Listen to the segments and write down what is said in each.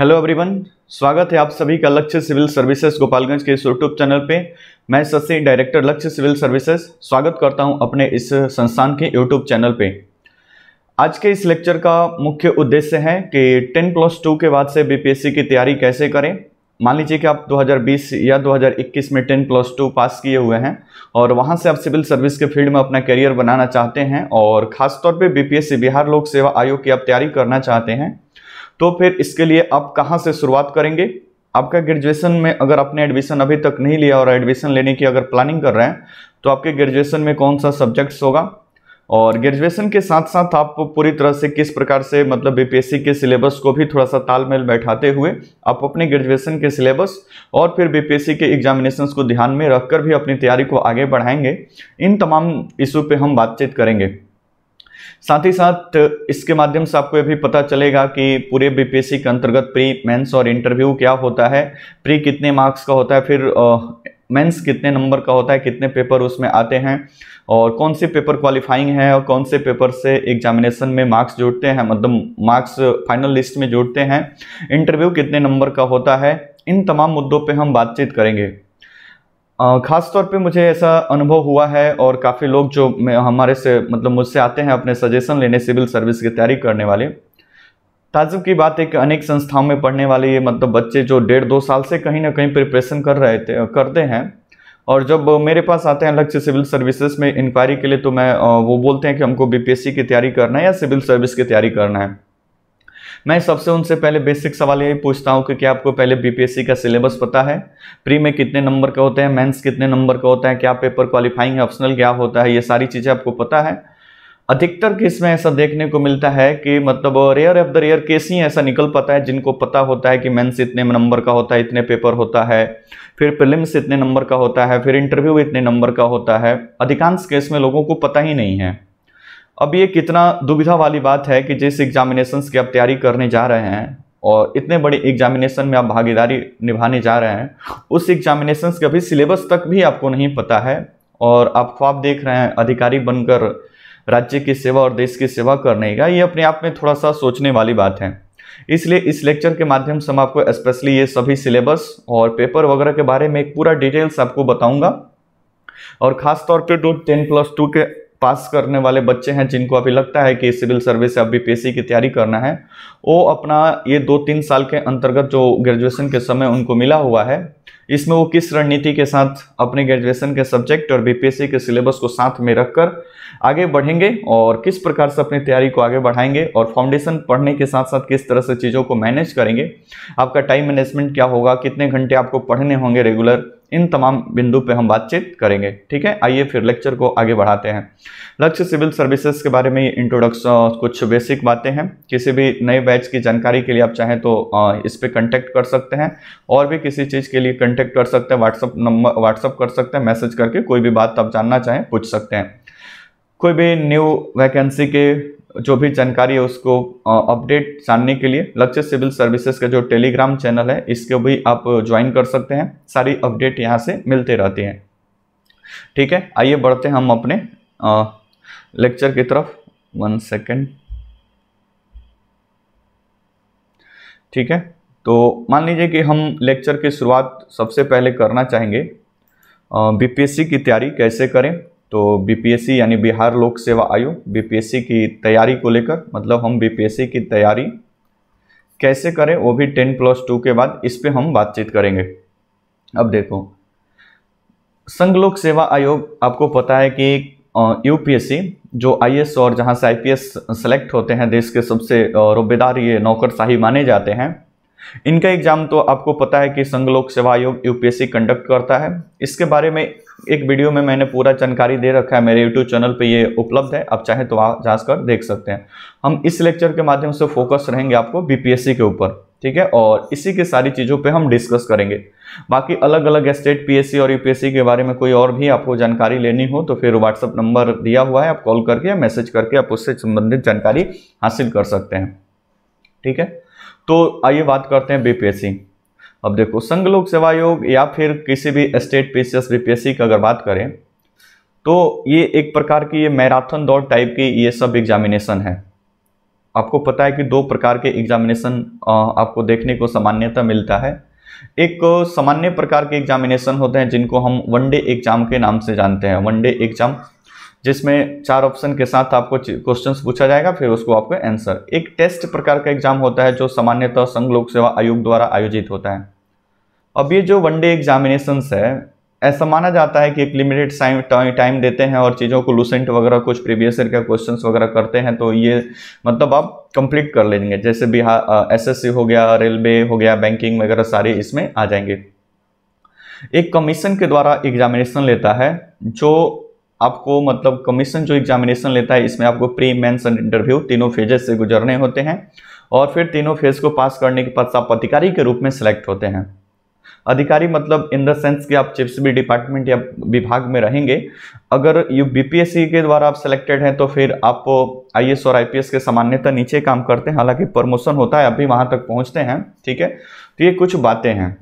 hello everyone स्वागत है आप सभी का लक्ष्य सिविल सर्विसेज गोपालगंज के इस यूट्यूब चैनल पे मैं Sachin director Lakshya civil services स्वागत करता हूं अपने इस संस्थान के यूट्यूब चैनल पे आज के इस लेक्चर का मुख्य उद्देश्य है कि टेन प्लस टू के बाद से बीपीएससी की तैयारी कैसे करें मान लीजिए कि आप 2020 या 2021 में टेन प्लस टू पास किए हुए हैं और वहाँ से आप सिविल सर्विस के फील्ड में अपना करियर बनाना चाहते हैं और ख़ासतौर पर बीपीएससी बिहार लोक सेवा आयोग की आप तैयारी करना चाहते हैं तो फिर इसके लिए आप कहाँ से शुरुआत करेंगे आपका ग्रेजुएशन में अगर आपने एडमिशन अभी तक नहीं लिया और एडमिशन लेने की अगर प्लानिंग कर रहे हैं तो आपके ग्रेजुएशन में कौन सा सब्जेक्ट्स होगा और ग्रेजुएशन के साथ साथ आप पूरी तरह से किस प्रकार से मतलब बीपीएससी के सिलेबस को भी थोड़ा सा तालमेल बैठाते हुए आप अपने ग्रेजुएशन के सिलेबस और फिर बीपीएससी के एग्जामिनेशंस को ध्यान में रखकर भी अपनी तैयारी को आगे बढ़ाएंगे इन तमाम इशू पे हम बातचीत करेंगे साथ ही साथ इसके माध्यम से आपको ये भी पता चलेगा कि पूरे बीपीएससी के अंतर्गत प्री मेंस और इंटरव्यू क्या होता है प्री कितने मार्क्स का होता है फिर मेंस कितने नंबर का होता है कितने पेपर उसमें आते हैं और कौन से पेपर क्वालिफाइंग है और कौन से पेपर से एग्जामिनेशन में मार्क्स जुड़ते हैं मतलब मार्क्स फाइनल लिस्ट में जुड़ते हैं इंटरव्यू कितने नंबर का होता है इन तमाम मुद्दों पर हम बातचीत करेंगे ख़ास तौर पे मुझे ऐसा अनुभव हुआ है और काफ़ी लोग जो हमारे से मतलब मुझसे आते हैं अपने सजेशन लेने सिविल सर्विस की तैयारी करने वाले ताजुब की बात है कि अनेक संस्थाओं में पढ़ने वाले ये मतलब बच्चे जो डेढ़ दो साल से कहीं ना कहीं प्रिपरेशन कर रहे थे करते हैं और जब मेरे पास आते हैं अलग से सिविल सर्विसेज में इंक्वायरी के लिए तो मैं वो बोलते हैं कि हमको बीपीएससी की तैयारी करना है या सिविल सर्विस की तैयारी करना है मैं सबसे उनसे पहले बेसिक सवाल यही पूछता हूँ कि क्या आपको पहले बीपीएससी का सिलेबस पता है प्री में कितने नंबर का होता है मेंस कितने नंबर का होता है क्या पेपर क्वालिफाइंग ऑप्शनल क्या होता है ये सारी चीज़ें आपको पता है अधिकतर केस में ऐसा देखने को मिलता है कि मतलब rare of the rare case ही ऐसा निकल पाता है जिनको पता होता है कि मेंस इतने नंबर का होता है इतने पेपर होता है फिर प्रिलिम्स इतने नंबर का होता है फिर इंटरव्यू इतने नंबर का होता है अधिकांश केस में लोगों को पता ही नहीं है अब ये कितना दुविधा वाली बात है कि जिस एग्जामिनेशन की आप तैयारी करने जा रहे हैं और इतने बड़े एग्जामिनेशन में आप भागीदारी निभाने जा रहे हैं उस एग्जामिनेशन के अभी सिलेबस तक भी आपको नहीं पता है और आप ख्वाब देख रहे हैं अधिकारी बनकर राज्य की सेवा और देश की सेवा करने का ये अपने आप में थोड़ा सा सोचने वाली बात है इसलिए इस लेक्चर के माध्यम से मैं आपको स्पेशली ये सभी सिलेबस और पेपर वगैरह के बारे में एक पूरा डिटेल्स आपको बताऊंगा और ख़ासतौर पर पे टेन प्लस टू के पास करने वाले बच्चे हैं जिनको अभी लगता है कि सिविल सर्विस से अभी पी की तैयारी करना है वो अपना ये दो तीन साल के अंतर्गत जो ग्रेजुएशन के समय उनको मिला हुआ है इसमें वो किस रणनीति के साथ अपने ग्रेजुएशन के सब्जेक्ट और बी के सिलेबस को साथ में रखकर आगे बढ़ेंगे और किस प्रकार से अपनी तैयारी को आगे बढ़ाएंगे और फाउंडेशन पढ़ने के साथ साथ किस तरह से चीज़ों को मैनेज करेंगे आपका टाइम मैनेजमेंट क्या होगा कितने घंटे आपको पढ़ने होंगे रेगुलर इन तमाम बिंदु पे हम बातचीत करेंगे ठीक है आइए फिर लेक्चर को आगे बढ़ाते हैं लक्ष्य सिविल सर्विसेज के बारे में ये इंट्रोडक्शन कुछ बेसिक बातें हैं किसी भी नए बैच की जानकारी के लिए आप चाहें तो इस पर कंटेक्ट कर सकते हैं और भी किसी चीज़ के लिए कंटेक्ट कर सकते हैं व्हाट्सअप नंबर व्हाट्सअप कर सकते हैं मैसेज करके कोई भी बात आप जानना चाहें पूछ सकते हैं कोई भी न्यू वैकेंसी के जो भी जानकारी है उसको अपडेट जानने के लिए लक्ष्य सिविल सर्विसेज का जो टेलीग्राम चैनल है इसको भी आप ज्वाइन कर सकते हैं सारी अपडेट यहाँ से मिलते रहते हैं ठीक है आइए बढ़ते हैं हम अपने लेक्चर की तरफ वन सेकेंड ठीक है तो मान लीजिए कि हम लेक्चर की शुरुआत सबसे पहले करना चाहेंगे बीपीएससी की तैयारी कैसे करें तो बीपीएससी यानी बिहार लोक सेवा आयोग बीपीएससी की तैयारी को लेकर मतलब हम बीपीएससी की तैयारी कैसे करें वो भी टेन प्लस टू के बाद इस पर हम बातचीत करेंगे अब देखो संघ लोक सेवा आयोग आपको पता है कि यूपीएससी जो आईएएस और जहां से आईपीएस सेलेक्ट होते हैं देश के सबसे रोबेदार ये नौकरशाही माने जाते हैं इनका एग्जाम तो आपको पता है कि संघ लोक सेवा आयोग यूपीएससी कंडक्ट करता है इसके बारे में एक वीडियो में मैंने पूरा जानकारी दे रखा है मेरे यूट्यूब चैनल पे ये उपलब्ध है आप चाहें तो आप जाकर देख सकते हैं हम इस लेक्चर के माध्यम से फोकस रहेंगे आपको बीपीएससी के ऊपर ठीक है और इसी के सारी चीज़ों पे हम डिस्कस करेंगे बाकी अलग अलग स्टेट पीएससी और यूपीएससी के बारे में कोई और भी आपको जानकारी लेनी हो तो फिर व्हाट्सअप नंबर दिया हुआ है आप कॉल करके या मैसेज करके आप उससे संबंधित जानकारी हासिल कर सकते हैं ठीक है तो आइए बात करते हैं बीपीएससी अब देखो संघ लोक सेवा आयोग या फिर किसी भी स्टेट एस बीपीएससी की अगर बात करें तो ये एक प्रकार की ये मैराथन दौड़ टाइप की ये सब एग्जामिनेशन है आपको पता है कि दो प्रकार के एग्जामिनेशन आपको देखने को सामान्यता मिलता है एक सामान्य प्रकार के एग्जामिनेशन होते हैं जिनको हम वनडे एग्जाम के नाम से जानते हैं वनडे एग्जाम जिसमें चार ऑप्शन के साथ आपको क्वेश्चन पूछा जाएगा फिर उसको आपको आंसर एक टेस्ट प्रकार का एग्जाम होता है जो सामान्यतः संघ लोक सेवा आयोग द्वारा आयोजित होता है अब ये जो वनडे एग्जामिनेशन है ऐसा माना जाता है कि एक लिमिटेड टाइम देते हैं और चीज़ों को लूसेंट वगैरह कुछ प्रीवियस ईयर के क्वेश्चंस वगैरह करते हैं तो ये मतलब आप कंप्लीट कर लेंगे जैसे बिहार एसएससी हो गया रेलवे हो गया बैंकिंग वगैरह सारे इसमें आ जाएंगे एक कमीशन के द्वारा एग्जामिनेशन लेता है जो आपको मतलब कमीशन जो एग्जामिनेशन लेता है इसमें आपको प्री मेंस एंड इंटरव्यू तीनों फेजेस से गुजरने होते हैं और फिर तीनों फेज को पास करने के पश्चात आप अधिकारी के रूप में सेलेक्ट होते हैं अधिकारी मतलब इन द सेंस कि आप चिप्स भी डिपार्टमेंट या विभाग में रहेंगे अगर यू बीपीएससी के द्वारा आप सिलेक्टेड हैं तो फिर आप एस और आईपीएस के सामान्यतः नीचे काम करते हैं हालांकि प्रमोशन होता है अभी वहाँ तक पहुँचते हैं ठीक है तो ये कुछ बातें हैं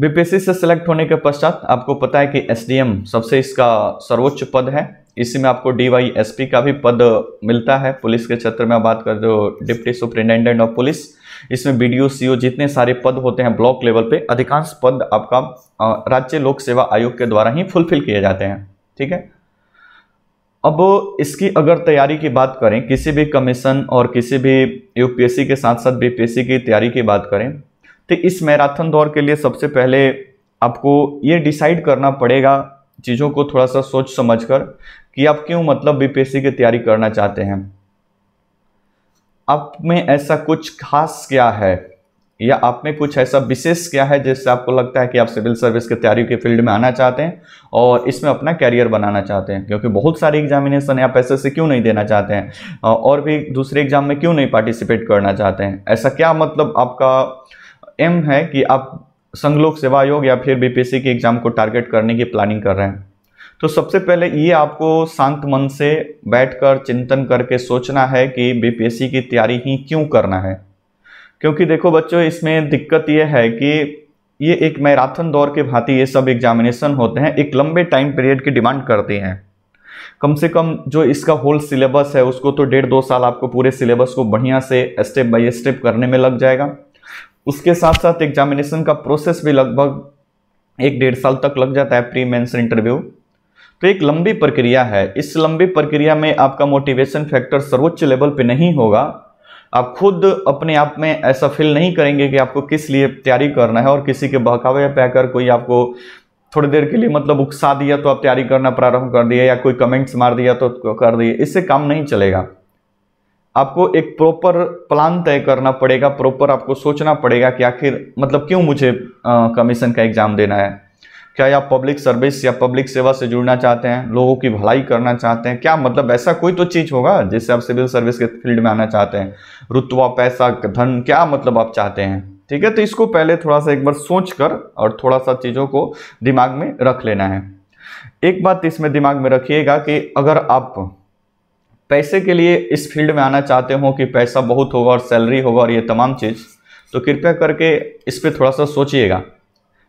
बीपीएससी से सिलेक्ट होने के पश्चात आपको पता है कि एसडीएम सबसे इसका सर्वोच्च पद है इसी में आपको डीवाईएसपी का भी पद मिलता है पुलिस के क्षेत्र में बात कर दो डिप्टी सुप्रिंटेंडेंट ऑफ पुलिस इसमें बी डी जितने सारे पद होते हैं ब्लॉक लेवल पे अधिकांश पद आपका राज्य लोक सेवा आयोग के द्वारा ही फुलफिल किए जाते हैं ठीक है अब इसकी अगर तैयारी की बात करें किसी भी कमीशन और किसी भी यूपीएससी के साथ साथ बीपीएससी की तैयारी की बात करें तो इस मैराथन दौर के लिए सबसे पहले आपको ये डिसाइड करना पड़ेगा चीज़ों को थोड़ा सा सोच समझ कर कि आप क्यों मतलब बीपीएससी की तैयारी करना चाहते हैं आप में ऐसा कुछ खास क्या है या आप में कुछ ऐसा विशेष क्या है जिससे आपको लगता है कि आप सिविल सर्विस की तैयारी के फील्ड में आना चाहते हैं और इसमें अपना कैरियर बनाना चाहते हैं क्योंकि बहुत सारे एग्जामिनेशन आप ऐसे से क्यों नहीं देना चाहते हैं और भी दूसरे एग्जाम में क्यों नहीं पार्टिसिपेट करना चाहते हैं ऐसा क्या मतलब आपका एम है कि आप संघलोक सेवा आयोग या फिर बीपीएससी के एग्जाम को टारगेट करने की प्लानिंग कर रहे हैं तो सबसे पहले ये आपको शांत मन से बैठकर चिंतन करके सोचना है कि बीपीएससी की तैयारी ही क्यों करना है क्योंकि देखो बच्चों इसमें दिक्कत ये है कि ये एक मैराथन दौर के भांति ये सब एग्जामिनेशन होते हैं एक लंबे टाइम पीरियड की डिमांड करती हैं कम से कम जो इसका होल सिलेबस है उसको तो डेढ़ दो साल आपको पूरे सिलेबस को बढ़िया से स्टेप बाय स्टेप करने में लग जाएगा उसके साथ साथ एग्जामिनेशन का प्रोसेस भी लगभग एक डेढ़ साल तक लग जाता है प्री मेंस इंटरव्यू तो एक लंबी प्रक्रिया है इस लंबी प्रक्रिया में आपका मोटिवेशन फैक्टर सर्वोच्च लेवल पे नहीं होगा आप खुद अपने आप में ऐसा फील नहीं करेंगे कि आपको किस लिए तैयारी करना है और किसी के बहकावे पे आकर कोई आपको थोड़ी देर के लिए मतलब उकसा दिया तो आप तैयारी करना प्रारंभ कर दिया या कोई कमेंट्स मार दिया तो कर दिए इससे काम नहीं चलेगा आपको एक प्रॉपर प्लान तय करना पड़ेगा प्रॉपर आपको सोचना पड़ेगा कि आखिर मतलब क्यों मुझे कमीशन का एग्ज़ाम देना है क्या आप पब्लिक सर्विस या पब्लिक सेवा से जुड़ना चाहते हैं लोगों की भलाई करना चाहते हैं क्या मतलब ऐसा कोई तो चीज़ होगा जिससे आप सिविल सर्विस के फील्ड में आना चाहते हैं रुतवा पैसा धन क्या मतलब आप चाहते हैं ठीक है तो इसको पहले थोड़ा सा एक बार सोच कर और थोड़ा सा चीज़ों को दिमाग में रख लेना है एक बात इसमें दिमाग में रखिएगा कि अगर आप पैसे के लिए इस फील्ड में आना चाहते हो कि पैसा बहुत होगा और सैलरी होगा और ये तमाम चीज़ तो कृपया करके इस पर थोड़ा सा सोचिएगा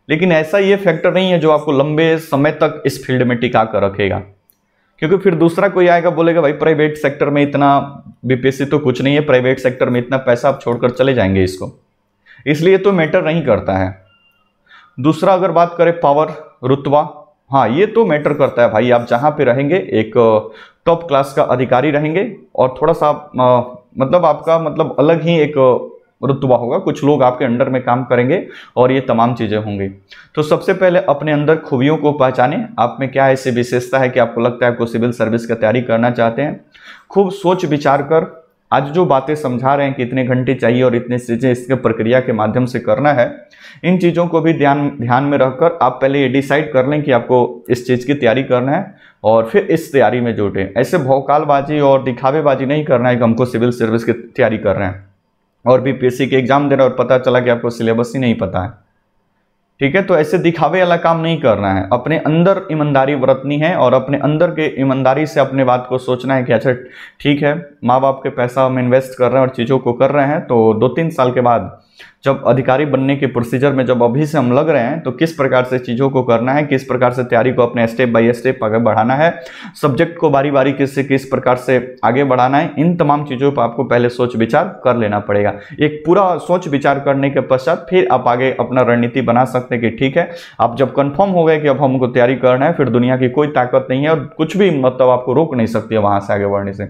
लेकिन ऐसा ये फैक्टर नहीं है जो आपको लंबे समय तक इस फील्ड में टिका कर रखेगा क्योंकि फिर दूसरा कोई आएगा बोलेगा भाई प्राइवेट सेक्टर में इतना बीपीएससी तो कुछ नहीं है प्राइवेट सेक्टर में इतना पैसा आप छोड़कर चले जाएंगे इसको इसलिए तो मैटर नहीं करता है दूसरा अगर बात करें पावर रुतवा हाँ ये तो मैटर करता है भाई आप जहाँ पे रहेंगे एक टॉप क्लास का अधिकारी रहेंगे और थोड़ा सा आ, मतलब आपका मतलब अलग ही एक रुतबा होगा कुछ लोग आपके अंडर में काम करेंगे और ये तमाम चीज़ें होंगी तो सबसे पहले अपने अंदर खूबियों को पहचाने आप में क्या ऐसी विशेषता है कि आपको लगता है आपको सिविल सर्विस का तैयारी करना चाहते हैं खूब सोच विचार कर आज जो बातें समझा रहे हैं कि इतने घंटे चाहिए और इतने चीज़ें इसके प्रक्रिया के माध्यम से करना है इन चीज़ों को भी ध्यान ध्यान में रखकर आप पहले ये डिसाइड कर लें कि आपको इस चीज़ की तैयारी करना है और फिर इस तैयारी में जुटें ऐसे भौकालबाजी और दिखावेबाजी नहीं करना है कि हमको सिविल सर्विस की तैयारी कर रहे हैं और भी पी के एग्ज़ाम दे रहे हैं और पता चला कि आपको सिलेबस ही नहीं पता है ठीक है तो ऐसे दिखावे वाला काम नहीं करना है अपने अंदर ईमानदारी बरतनी है और अपने अंदर के ईमानदारी से अपने बात को सोचना है कि अच्छा ठीक है माँ बाप के पैसा हम इन्वेस्ट कर रहे हैं और चीज़ों को कर रहे हैं तो दो तीन साल के बाद जब अधिकारी बनने के प्रोसीजर में जब अभी से हम लग रहे हैं तो किस प्रकार से चीज़ों को करना है किस प्रकार से तैयारी को अपने स्टेप बाय स्टेप आगे बढ़ाना है सब्जेक्ट को बारी बारी किस से किस प्रकार से आगे बढ़ाना है इन तमाम चीज़ों पर आपको पहले सोच विचार कर लेना पड़ेगा एक पूरा सोच विचार करने के पश्चात फिर आप आगे अपना रणनीति बना सकते हैं कि ठीक है आप जब कन्फर्म हो गए कि अब हमको तैयारी करना है फिर दुनिया की कोई ताकत नहीं है और कुछ भी मतलब आपको रोक नहीं सकती है वहाँ से आगे बढ़ने से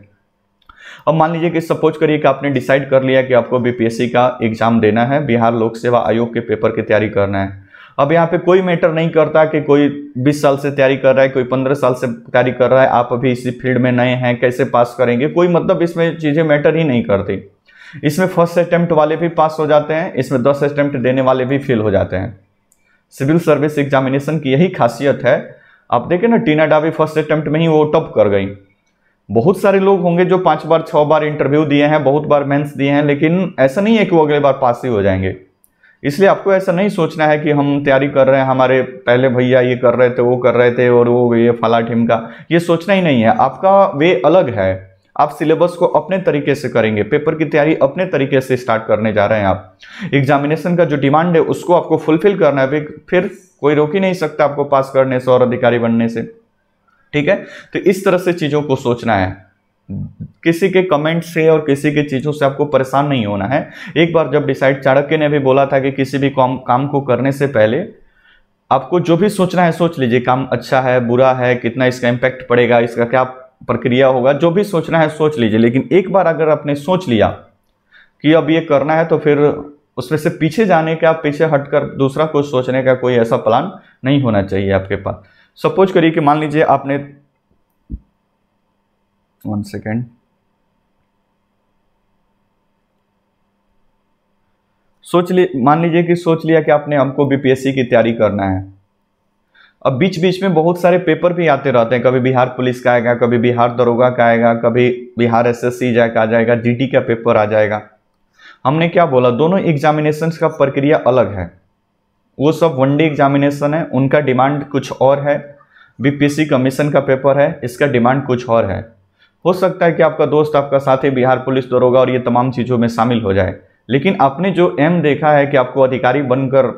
अब मान लीजिए कि सपोज करिए कि आपने डिसाइड कर लिया कि आपको बीपीएससी का एग्जाम देना है बिहार लोक सेवा आयोग के पेपर की तैयारी करना है अब यहाँ पे कोई मैटर नहीं करता कि कोई 20 साल से तैयारी कर रहा है कोई 15 साल से तैयारी कर रहा है आप अभी इसी फील्ड में नए हैं कैसे पास करेंगे कोई मतलब इसमें चीज़ें मैटर ही नहीं करती इसमें फर्स्ट अटैम्प्ट वाले भी पास हो जाते हैं इसमें दस अटैम्प्ट देने वाले भी फेल हो जाते हैं सिविल सर्विस एग्जामिनेशन की यही खासियत है आप देखें ना टीना डावी फर्स्ट अटैम्प्ट में ही वो टॉप कर गई बहुत सारे लोग होंगे जो पांच बार छह बार इंटरव्यू दिए हैं बहुत बार मेंस दिए हैं लेकिन ऐसा नहीं है कि वो अगले बार पास ही हो जाएंगे इसलिए आपको ऐसा नहीं सोचना है कि हम तैयारी कर रहे हैं हमारे पहले भैया ये कर रहे थे वो कर रहे थे और वो ये फला का ये सोचना ही नहीं है आपका वे अलग है आप सिलेबस को अपने तरीके से करेंगे पेपर की तैयारी अपने तरीके से स्टार्ट करने जा रहे हैं आप एग्जामिनेशन का जो डिमांड है उसको आपको फुलफिल करना है फिर कोई रोक ही नहीं सकता आपको पास करने से और अधिकारी बनने से ठीक है तो इस तरह से चीज़ों को सोचना है किसी के कमेंट से और किसी की चीज़ों से आपको परेशान नहीं होना है एक बार जब डिसाइड चाणक्य ने भी बोला था कि किसी भी काम काम को करने से पहले आपको जो भी सोचना है सोच लीजिए काम अच्छा है बुरा है कितना इसका इंपैक्ट पड़ेगा इसका क्या प्रक्रिया होगा जो भी सोचना है सोच लीजिए लेकिन एक बार अगर आपने सोच लिया कि अब ये करना है तो फिर उसमें से पीछे जाने का पीछे हटकर दूसरा कुछ सोचने का कोई ऐसा प्लान नहीं होना चाहिए आपके पास सपोज करिए कि मान लीजिए आपने वन सेकेंड सोच लिए मान लीजिए कि सोच लिया कि आपने हमको बीपीएससी की तैयारी करना है अब बीच बीच में बहुत सारे पेपर भी आते रहते हैं कभी बिहार पुलिस का आएगा कभी बिहार दरोगा का आएगा कभी बिहार एसएससी का आ जाएगा जीटी का पेपर आ जाएगा हमने क्या बोला दोनों एग्जामिनेशन का प्रक्रिया अलग है वो सब वनडे एग्जामिनेशन है उनका डिमांड कुछ और है बीपीसी कमीशन का पेपर है इसका डिमांड कुछ और है हो सकता है कि आपका दोस्त आपका साथी बिहार पुलिस दरोगा और ये तमाम चीज़ों में शामिल हो जाए लेकिन आपने जो एम देखा है कि आपको अधिकारी बनकर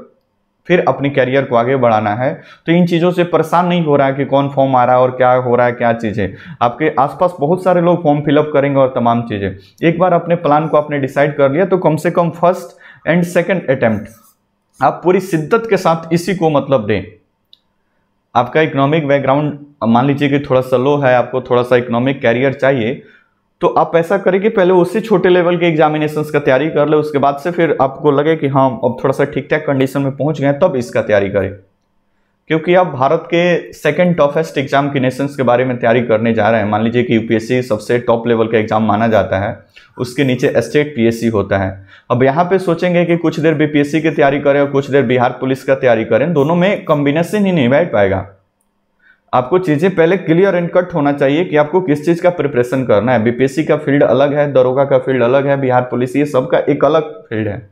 फिर अपने कैरियर को आगे बढ़ाना है तो इन चीज़ों से परेशान नहीं हो रहा है कि कौन फॉर्म आ रहा है और क्या हो रहा है क्या चीज़ें आपके आसपास बहुत सारे लोग फॉर्म फिलअप करेंगे और तमाम चीज़ें एक बार अपने प्लान को आपने डिसाइड कर लिया तो कम से कम फर्स्ट एंड सेकेंड अटैम्प्ट आप पूरी शिद्दत के साथ इसी को मतलब दें आपका इकोनॉमिक बैकग्राउंड मान लीजिए कि थोड़ा सा लो है आपको थोड़ा सा इकोनॉमिक कैरियर चाहिए तो आप ऐसा करें कि पहले उसी छोटे लेवल के एग्जामिनेशन का तैयारी कर ले उसके बाद से फिर आपको लगे कि हाँ अब थोड़ा सा ठीक ठाक कंडीशन में पहुंच गए तब इसका तैयारी करें क्योंकि आप भारत के सेकेंड टफेस्ट एग्जाम की नेशंस के बारे में तैयारी करने जा रहे हैं मान लीजिए कि यूपीएससी सबसे टॉप लेवल का एग्जाम माना जाता है उसके नीचे स्टेट पीएससी होता है अब यहाँ पे सोचेंगे कि कुछ देर बीपीएससी की तैयारी करें और कुछ देर बिहार पुलिस का तैयारी करें दोनों में कॉम्बिनेशन ही नहीं बैठ पाएगा आपको चीज़ें पहले क्लियर एंड कट होना चाहिए कि आपको किस चीज़ का प्रिपरेशन करना है बीपीएससी का फील्ड अलग है दरोगा का फील्ड अलग है बिहार पुलिस ये सब का एक अलग फील्ड है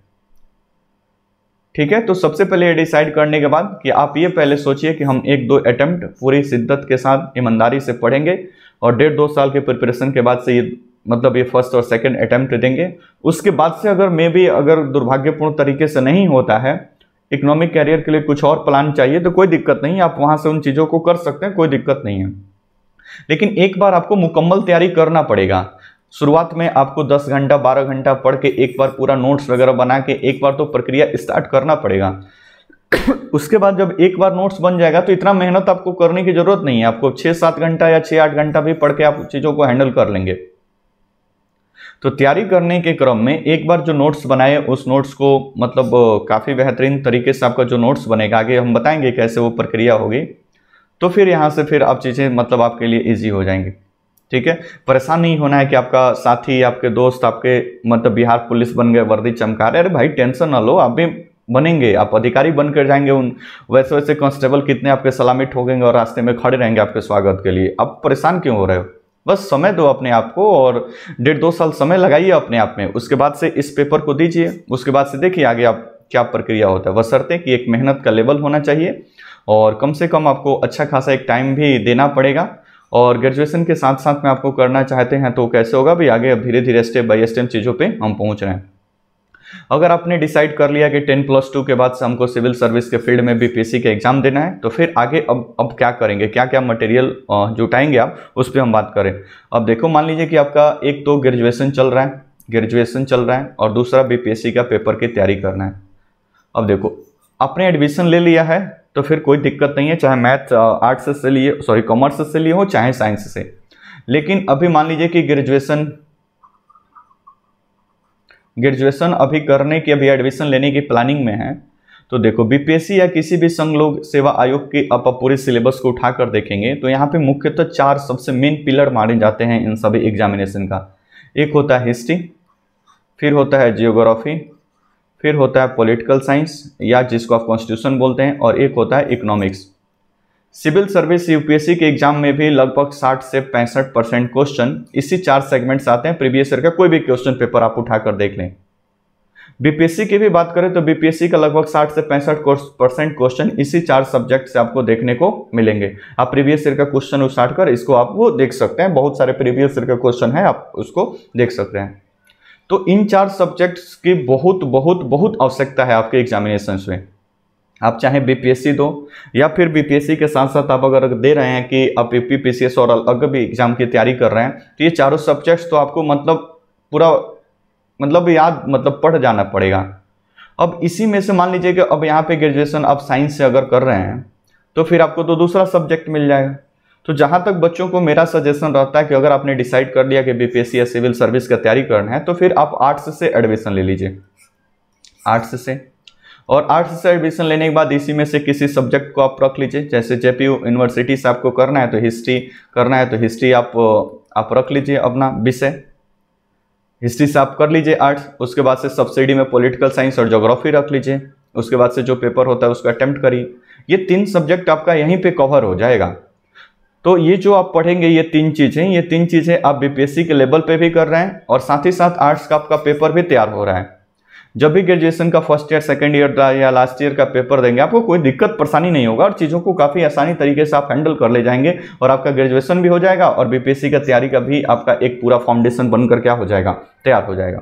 ठीक है तो सबसे पहले ये डिसाइड करने के बाद कि आप ये पहले सोचिए कि हम एक दो अटैम्प्ट पूरी शिद्दत के साथ ईमानदारी से पढ़ेंगे और डेढ़ दो साल के प्रिपरेशन के बाद से ये मतलब ये फर्स्ट और सेकंड अटैम्प्ट देंगे उसके बाद से अगर मे भी अगर दुर्भाग्यपूर्ण तरीके से नहीं होता है इकोनॉमिक कैरियर के लिए कुछ और प्लान चाहिए तो कोई दिक्कत नहीं आप वहाँ से उन चीज़ों को कर सकते हैं कोई दिक्कत नहीं है लेकिन एक बार आपको मुकम्मल तैयारी करना पड़ेगा शुरुआत में आपको 10 घंटा 12 घंटा पढ़ के एक बार पूरा नोट्स वगैरह बना के एक बार तो प्रक्रिया स्टार्ट करना पड़ेगा उसके बाद जब एक बार नोट्स बन जाएगा तो इतना मेहनत आपको करने की ज़रूरत नहीं है आपको छः सात घंटा या छः आठ घंटा भी पढ़ के आप चीज़ों को हैंडल कर लेंगे तो तैयारी करने के क्रम में एक बार जो नोट्स बनाए उस नोट्स को मतलब काफ़ी बेहतरीन तरीके से आपका जो नोट्स बनेगा आगे हम बताएंगे कैसे वो प्रक्रिया होगी तो फिर यहाँ से फिर आप चीज़ें मतलब आपके लिए ईजी हो जाएंगी ठीक है परेशान नहीं होना है कि आपका साथी आपके दोस्त आपके मतलब बिहार पुलिस बन गए वर्दी चमका रहे अरे भाई टेंशन ना लो आप भी बनेंगे आप अधिकारी बनकर जाएंगे उन वैसे वैसे कांस्टेबल कितने आपके सलामी ठोकेंगे और रास्ते में खड़े रहेंगे आपके स्वागत के लिए आप परेशान क्यों हो रहे हो बस समय दो अपने आप को और डेढ़ दो साल समय लगाइए अपने आप में उसके बाद से इस पेपर को दीजिए उसके बाद से देखिए आगे आप क्या प्रक्रिया होता है वसरते कि एक मेहनत का लेवल होना चाहिए और कम से कम आपको अच्छा खासा एक टाइम भी देना पड़ेगा और ग्रेजुएशन के साथ साथ में आपको करना चाहते हैं तो कैसे होगा भाई आगे अब धीरे धीरे स्टेप बाई स्टेप चीज़ों पर हम पहुँच रहे हैं अगर आपने डिसाइड कर लिया कि टेन प्लस टू के बाद से हमको सिविल सर्विस के फील्ड में बीपीएससी के एग्जाम देना है तो फिर आगे अब अब क्या करेंगे क्या क्या मटेरियल जुटाएंगे आप उस पर हम बात करें अब देखो मान लीजिए कि आपका एक तो ग्रेजुएशन चल रहा है ग्रेजुएशन चल रहा है और दूसरा बी का पेपर की तैयारी करना है अब देखो आपने एडमिशन ले लिया है तो फिर कोई दिक्कत नहीं है चाहे मैथ आर्ट्स से लिए सॉरी कॉमर्स से लिए हो चाहे साइंस से लेकिन अभी मान लीजिए कि ग्रेजुएशन ग्रेजुएशन अभी करने की अभी एडमिशन लेने की प्लानिंग में है तो देखो बीपीएससी या किसी भी संघ लोग सेवा आयोग की आप पूरे सिलेबस को उठा कर देखेंगे तो यहाँ पे मुख्यतः तो चार सबसे मेन पिलर माने जाते हैं इन सभी एग्जामिनेशन का एक होता है हिस्ट्री फिर होता है जियोग्राफी फिर होता है पॉलिटिकल साइंस या जिसको आप कॉन्स्टिट्यूशन बोलते हैं और एक होता है इकोनॉमिक्स सिविल सर्विस यूपीएससी के एग्जाम में भी लगभग 60 से पैंसठ परसेंट क्वेश्चन इसी चार सेगमेंट्स आते हैं प्रीवियस ईयर का कोई भी क्वेश्चन पेपर आप उठाकर देख लें बीपीएससी की भी बात करें तो बीपीएससी का लगभग 60 से पैंसठ परसेंट क्वेश्चन इसी चार सब्जेक्ट से आपको देखने को मिलेंगे आप प्रीवियस ईयर का क्वेश्चन उठाकर इसको आप वो देख सकते हैं बहुत सारे प्रीवियस ईयर का क्वेश्चन है आप उसको देख सकते हैं तो इन चार सब्जेक्ट्स की बहुत बहुत बहुत आवश्यकता है आपके एग्जामिनेशन में आप चाहे बीपीएससी दो या फिर बीपीएससी के साथ साथ आप अगर दे रहे हैं कि आप यूपी पीसीएस और अलग भी एग्जाम की तैयारी कर रहे हैं तो ये चारों सब्जेक्ट्स तो आपको मतलब पूरा मतलब याद मतलब पढ़ जाना पड़ेगा अब इसी में से मान लीजिए कि अब यहाँ पे ग्रेजुएशन आप साइंस से अगर कर रहे हैं तो फिर आपको तो दूसरा सब्जेक्ट मिल जाएगा तो जहाँ तक बच्चों को मेरा सजेशन रहता है कि अगर आपने डिसाइड कर लिया कि बीपीएससी या सिविल सर्विस का तैयारी करना है तो फिर आप आर्ट्स से एडमिशन ले लीजिए आर्ट्स से और आर्ट्स से एडमिशन लेने के बाद इसी में से किसी सब्जेक्ट को आप रख लीजिए जैसे जेपी यूनिवर्सिटी से आपको करना है तो हिस्ट्री करना है तो हिस्ट्री आप आप रख लीजिए अपना विषय हिस्ट्री से आप कर लीजिए आर्ट्स उसके बाद से सब्सिडी में पॉलिटिकल साइंस और जोग्राफी रख लीजिए उसके बाद से जो पेपर होता है उसको अटैम्प्ट करिए ये तीन सब्जेक्ट आपका यहीं पर कवर हो जाएगा तो ये जो आप पढ़ेंगे ये तीन चीज़ें ये तीन चीज़ें आप बीपीएससी के लेवल पे भी कर रहे हैं और साथ ही साथ आर्ट्स का आपका पेपर भी तैयार हो रहा है जब भी ग्रेजुएशन का फर्स्ट ईयर सेकेंड ईयर या लास्ट ईयर का पेपर देंगे आपको कोई दिक्कत परेशानी नहीं होगा और चीज़ों को काफ़ी आसानी तरीके से आप हैंडल कर ले जाएंगे और आपका ग्रेजुएशन भी हो जाएगा और बीपीएससी का तैयारी का भी आपका एक पूरा फाउंडेशन बन क्या हो जाएगा तैयार हो जाएगा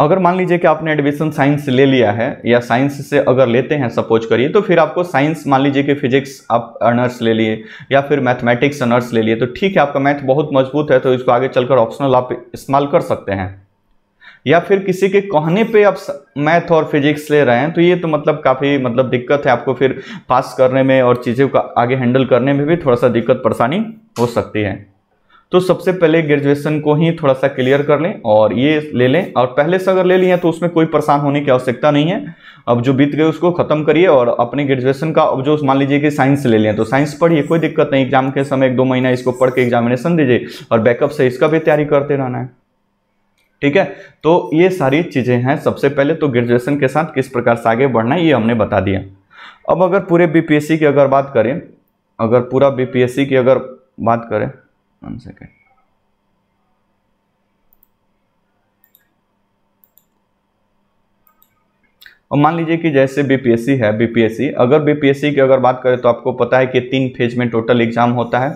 अगर मान लीजिए कि आपने एडमिशन साइंस ले लिया है या साइंस से अगर लेते हैं सपोज करिए तो फिर आपको साइंस मान लीजिए कि फिजिक्स आप अनर्स ले लिए या फिर मैथमेटिक्स अनर्स ले लिए तो ठीक है आपका मैथ बहुत मजबूत है तो इसको आगे चलकर ऑप्शनल आप इस्तेमाल कर सकते हैं या फिर किसी के कहने पे आप मैथ और फिजिक्स ले रहे हैं तो ये तो मतलब काफ़ी मतलब दिक्कत है आपको फिर पास करने में और चीज़ों का आगे हैंडल करने में भी थोड़ा सा दिक्कत परेशानी हो सकती है तो सबसे पहले ग्रेजुएशन को ही थोड़ा सा क्लियर कर लें और ये ले लें और पहले से अगर ले लिए तो उसमें कोई परेशान होने की आवश्यकता नहीं है अब जो बीत गए उसको खत्म करिए और अपने ग्रेजुएशन का अब जो मान लीजिए कि साइंस ले लें तो साइंस पढ़िए कोई दिक्कत नहीं एग्जाम के समय एक दो महीना इसको पढ़ के एग्जामिनेशन दीजिए और बैकअप से इसका भी तैयारी करते रहना है ठीक है तो ये सारी चीज़ें हैं सबसे पहले तो ग्रेजुएशन के साथ किस प्रकार से आगे बढ़ना है ये हमने बता दिया अब अगर पूरे बीपीएससी की अगर बात करें अगर पूरा बीपीएससी की अगर बात करें one second और मान लीजिए कि जैसे बीपीएससी है बीपीएससी अगर बीपीएससी की अगर बात करें तो आपको पता है कि तीन फेज में टोटल एग्जाम होता है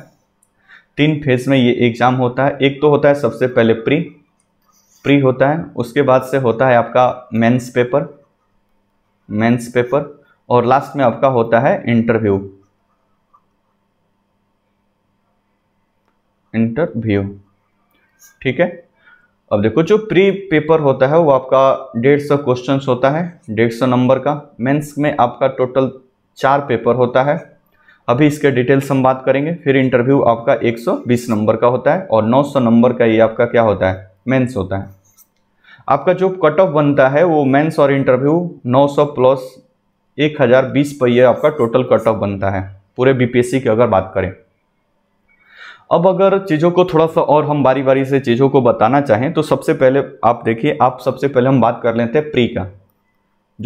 तीन फेज में ये एग्जाम होता है एक तो होता है सबसे पहले प्री प्री होता है उसके बाद से होता है आपका मेंस पेपर मेंस पेपर और लास्ट में आपका होता है इंटरव्यू इंटरव्यू ठीक है अब देखो जो प्री पेपर होता है वो आपका डेढ़ सौ क्वेश्चन होता है डेढ़ सौ नंबर का मेंस में आपका टोटल चार पेपर होता है अभी इसके डिटेल्स हम बात करेंगे फिर इंटरव्यू आपका 120 नंबर का होता है और 900 नंबर का ये आपका क्या होता है मेंस होता है आपका जो कट ऑफ बनता है वो मेंस और इंटरव्यू 900 प्लस बीस पर यह आपका टोटल कट ऑफ बनता है पूरे सी की अगर बात करें अब अगर चीज़ों को थोड़ा सा और हम बारी बारी से चीज़ों को बताना चाहें तो सबसे पहले आप देखिए आप सबसे पहले हम बात कर लेते हैं प्री का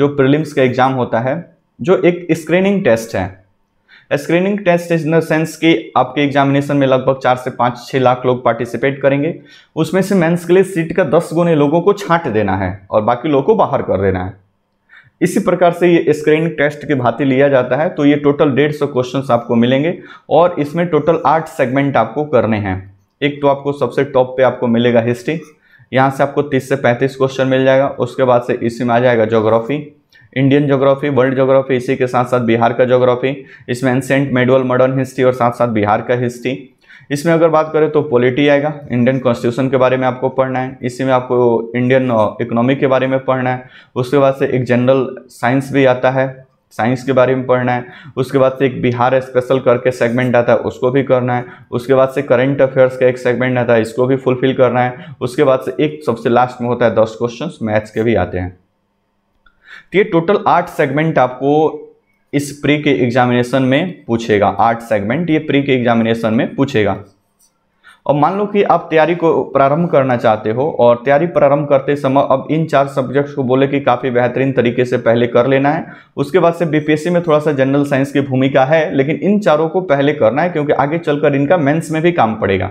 जो प्रिलिम्स का एग्ज़ाम होता है जो एक स्क्रीनिंग टेस्ट है screening test in the sense कि आपके एग्जामिनेशन में लगभग चार से पाँच छः लाख लोग पार्टिसिपेट करेंगे उसमें से मेंस के लिए सीट का दस गुने लोगों को छांट देना है और बाकी लोगों को बाहर कर देना है इसी प्रकार से ये स्क्रीनिंग टेस्ट की भांति लिया जाता है तो ये टोटल डेढ़ सौ क्वेश्चन आपको मिलेंगे और इसमें टोटल आठ सेगमेंट आपको करने हैं एक तो आपको सबसे टॉप पे आपको मिलेगा हिस्ट्री यहाँ से आपको 30 से 35 क्वेश्चन मिल जाएगा उसके बाद से इसी में आ जाएगा geography Indian geography world geography इसी के साथ साथ बिहार का जोग्राफी इसमें एंसेंट मेडुअल मॉडर्न हिस्ट्री और साथ साथ बिहार का हिस्ट्री इसमें अगर बात करें तो पॉलिटी आएगा इंडियन कॉन्स्टिट्यूशन के बारे में आपको पढ़ना है इसी में आपको इंडियन इकोनॉमी uh, के बारे में पढ़ना है उसके बाद से एक जनरल साइंस भी आता है साइंस के बारे में पढ़ना है उसके बाद से एक बिहार स्पेशल करके सेगमेंट आता है उसको भी करना है उसके बाद से करंट अफेयर्स का एक सेगमेंट आता है इसको भी फुलफिल करना है उसके बाद से एक सबसे लास्ट में होता है दस क्वेश्चन मैथ्स के भी आते हैं तो ये टोटल आठ सेगमेंट आपको इस प्री के एग्जामिनेशन में पूछेगा आठ सेगमेंट ये प्री के एग्जामिनेशन में पूछेगा और मान लो कि आप तैयारी को प्रारंभ करना चाहते हो और तैयारी प्रारंभ करते समय अब इन चार सब्जेक्ट्स को बोले कि काफ़ी बेहतरीन तरीके से पहले कर लेना है उसके बाद से बीपीएससी में थोड़ा सा जनरल साइंस की भूमिका है लेकिन इन चारों को पहले करना है क्योंकि आगे चलकर इनका मेंस में भी काम पड़ेगा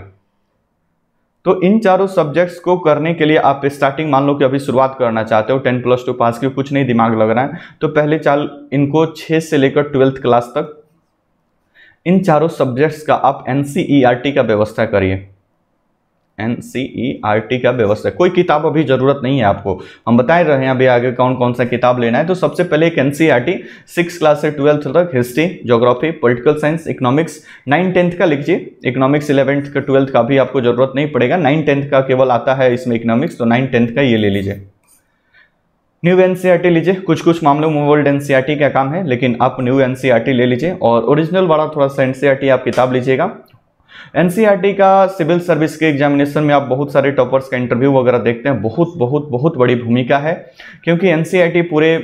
तो इन चारों सब्जेक्ट्स को करने के लिए आप स्टार्टिंग मान लो कि अभी शुरुआत करना चाहते हो टेन प्लस टू पास की कुछ नहीं दिमाग लग रहा है तो पहले चाल इनको छः से लेकर ट्वेल्थ क्लास तक इन चारों सब्जेक्ट्स का आप एन e का व्यवस्था करिए N C E R T का व्यवस्था है कोई किताब अभी ज़रूरत नहीं है आपको हम बता रहे हैं अभी आगे कौन कौन सा किताब लेना है तो सबसे पहले एक N C R T six class से ट्वेल्थ तक history geography political science economics nine tenth का लिखिए इकोनॉमिक्स इलेवेंथ का ट्वेल्थ का भी आपको ज़रूरत नहीं पड़ेगा नाइन टेंथ का केवल आता है इसमें इकोनॉमिक्स तो नाइन टेंथ का ये ले लीजिए न्यू एनसीईआरटी e लीजिए कुछ कुछ मामलों में ओल्ड एनसीईआरटी e का काम है लेकिन आप न्यू टी e ले लीजिए और ओरिजिनल वाला थोड़ा सा टी आप किताब लीजिएगा एनसीईआरटी का सिविल सर्विस के एग्जामिनेशन में आप बहुत सारे टॉपर्स का इंटरव्यू वगैरह देखते हैं बहुत बहुत बहुत बड़ी भूमिका है क्योंकि एनसीईआरटी पूरे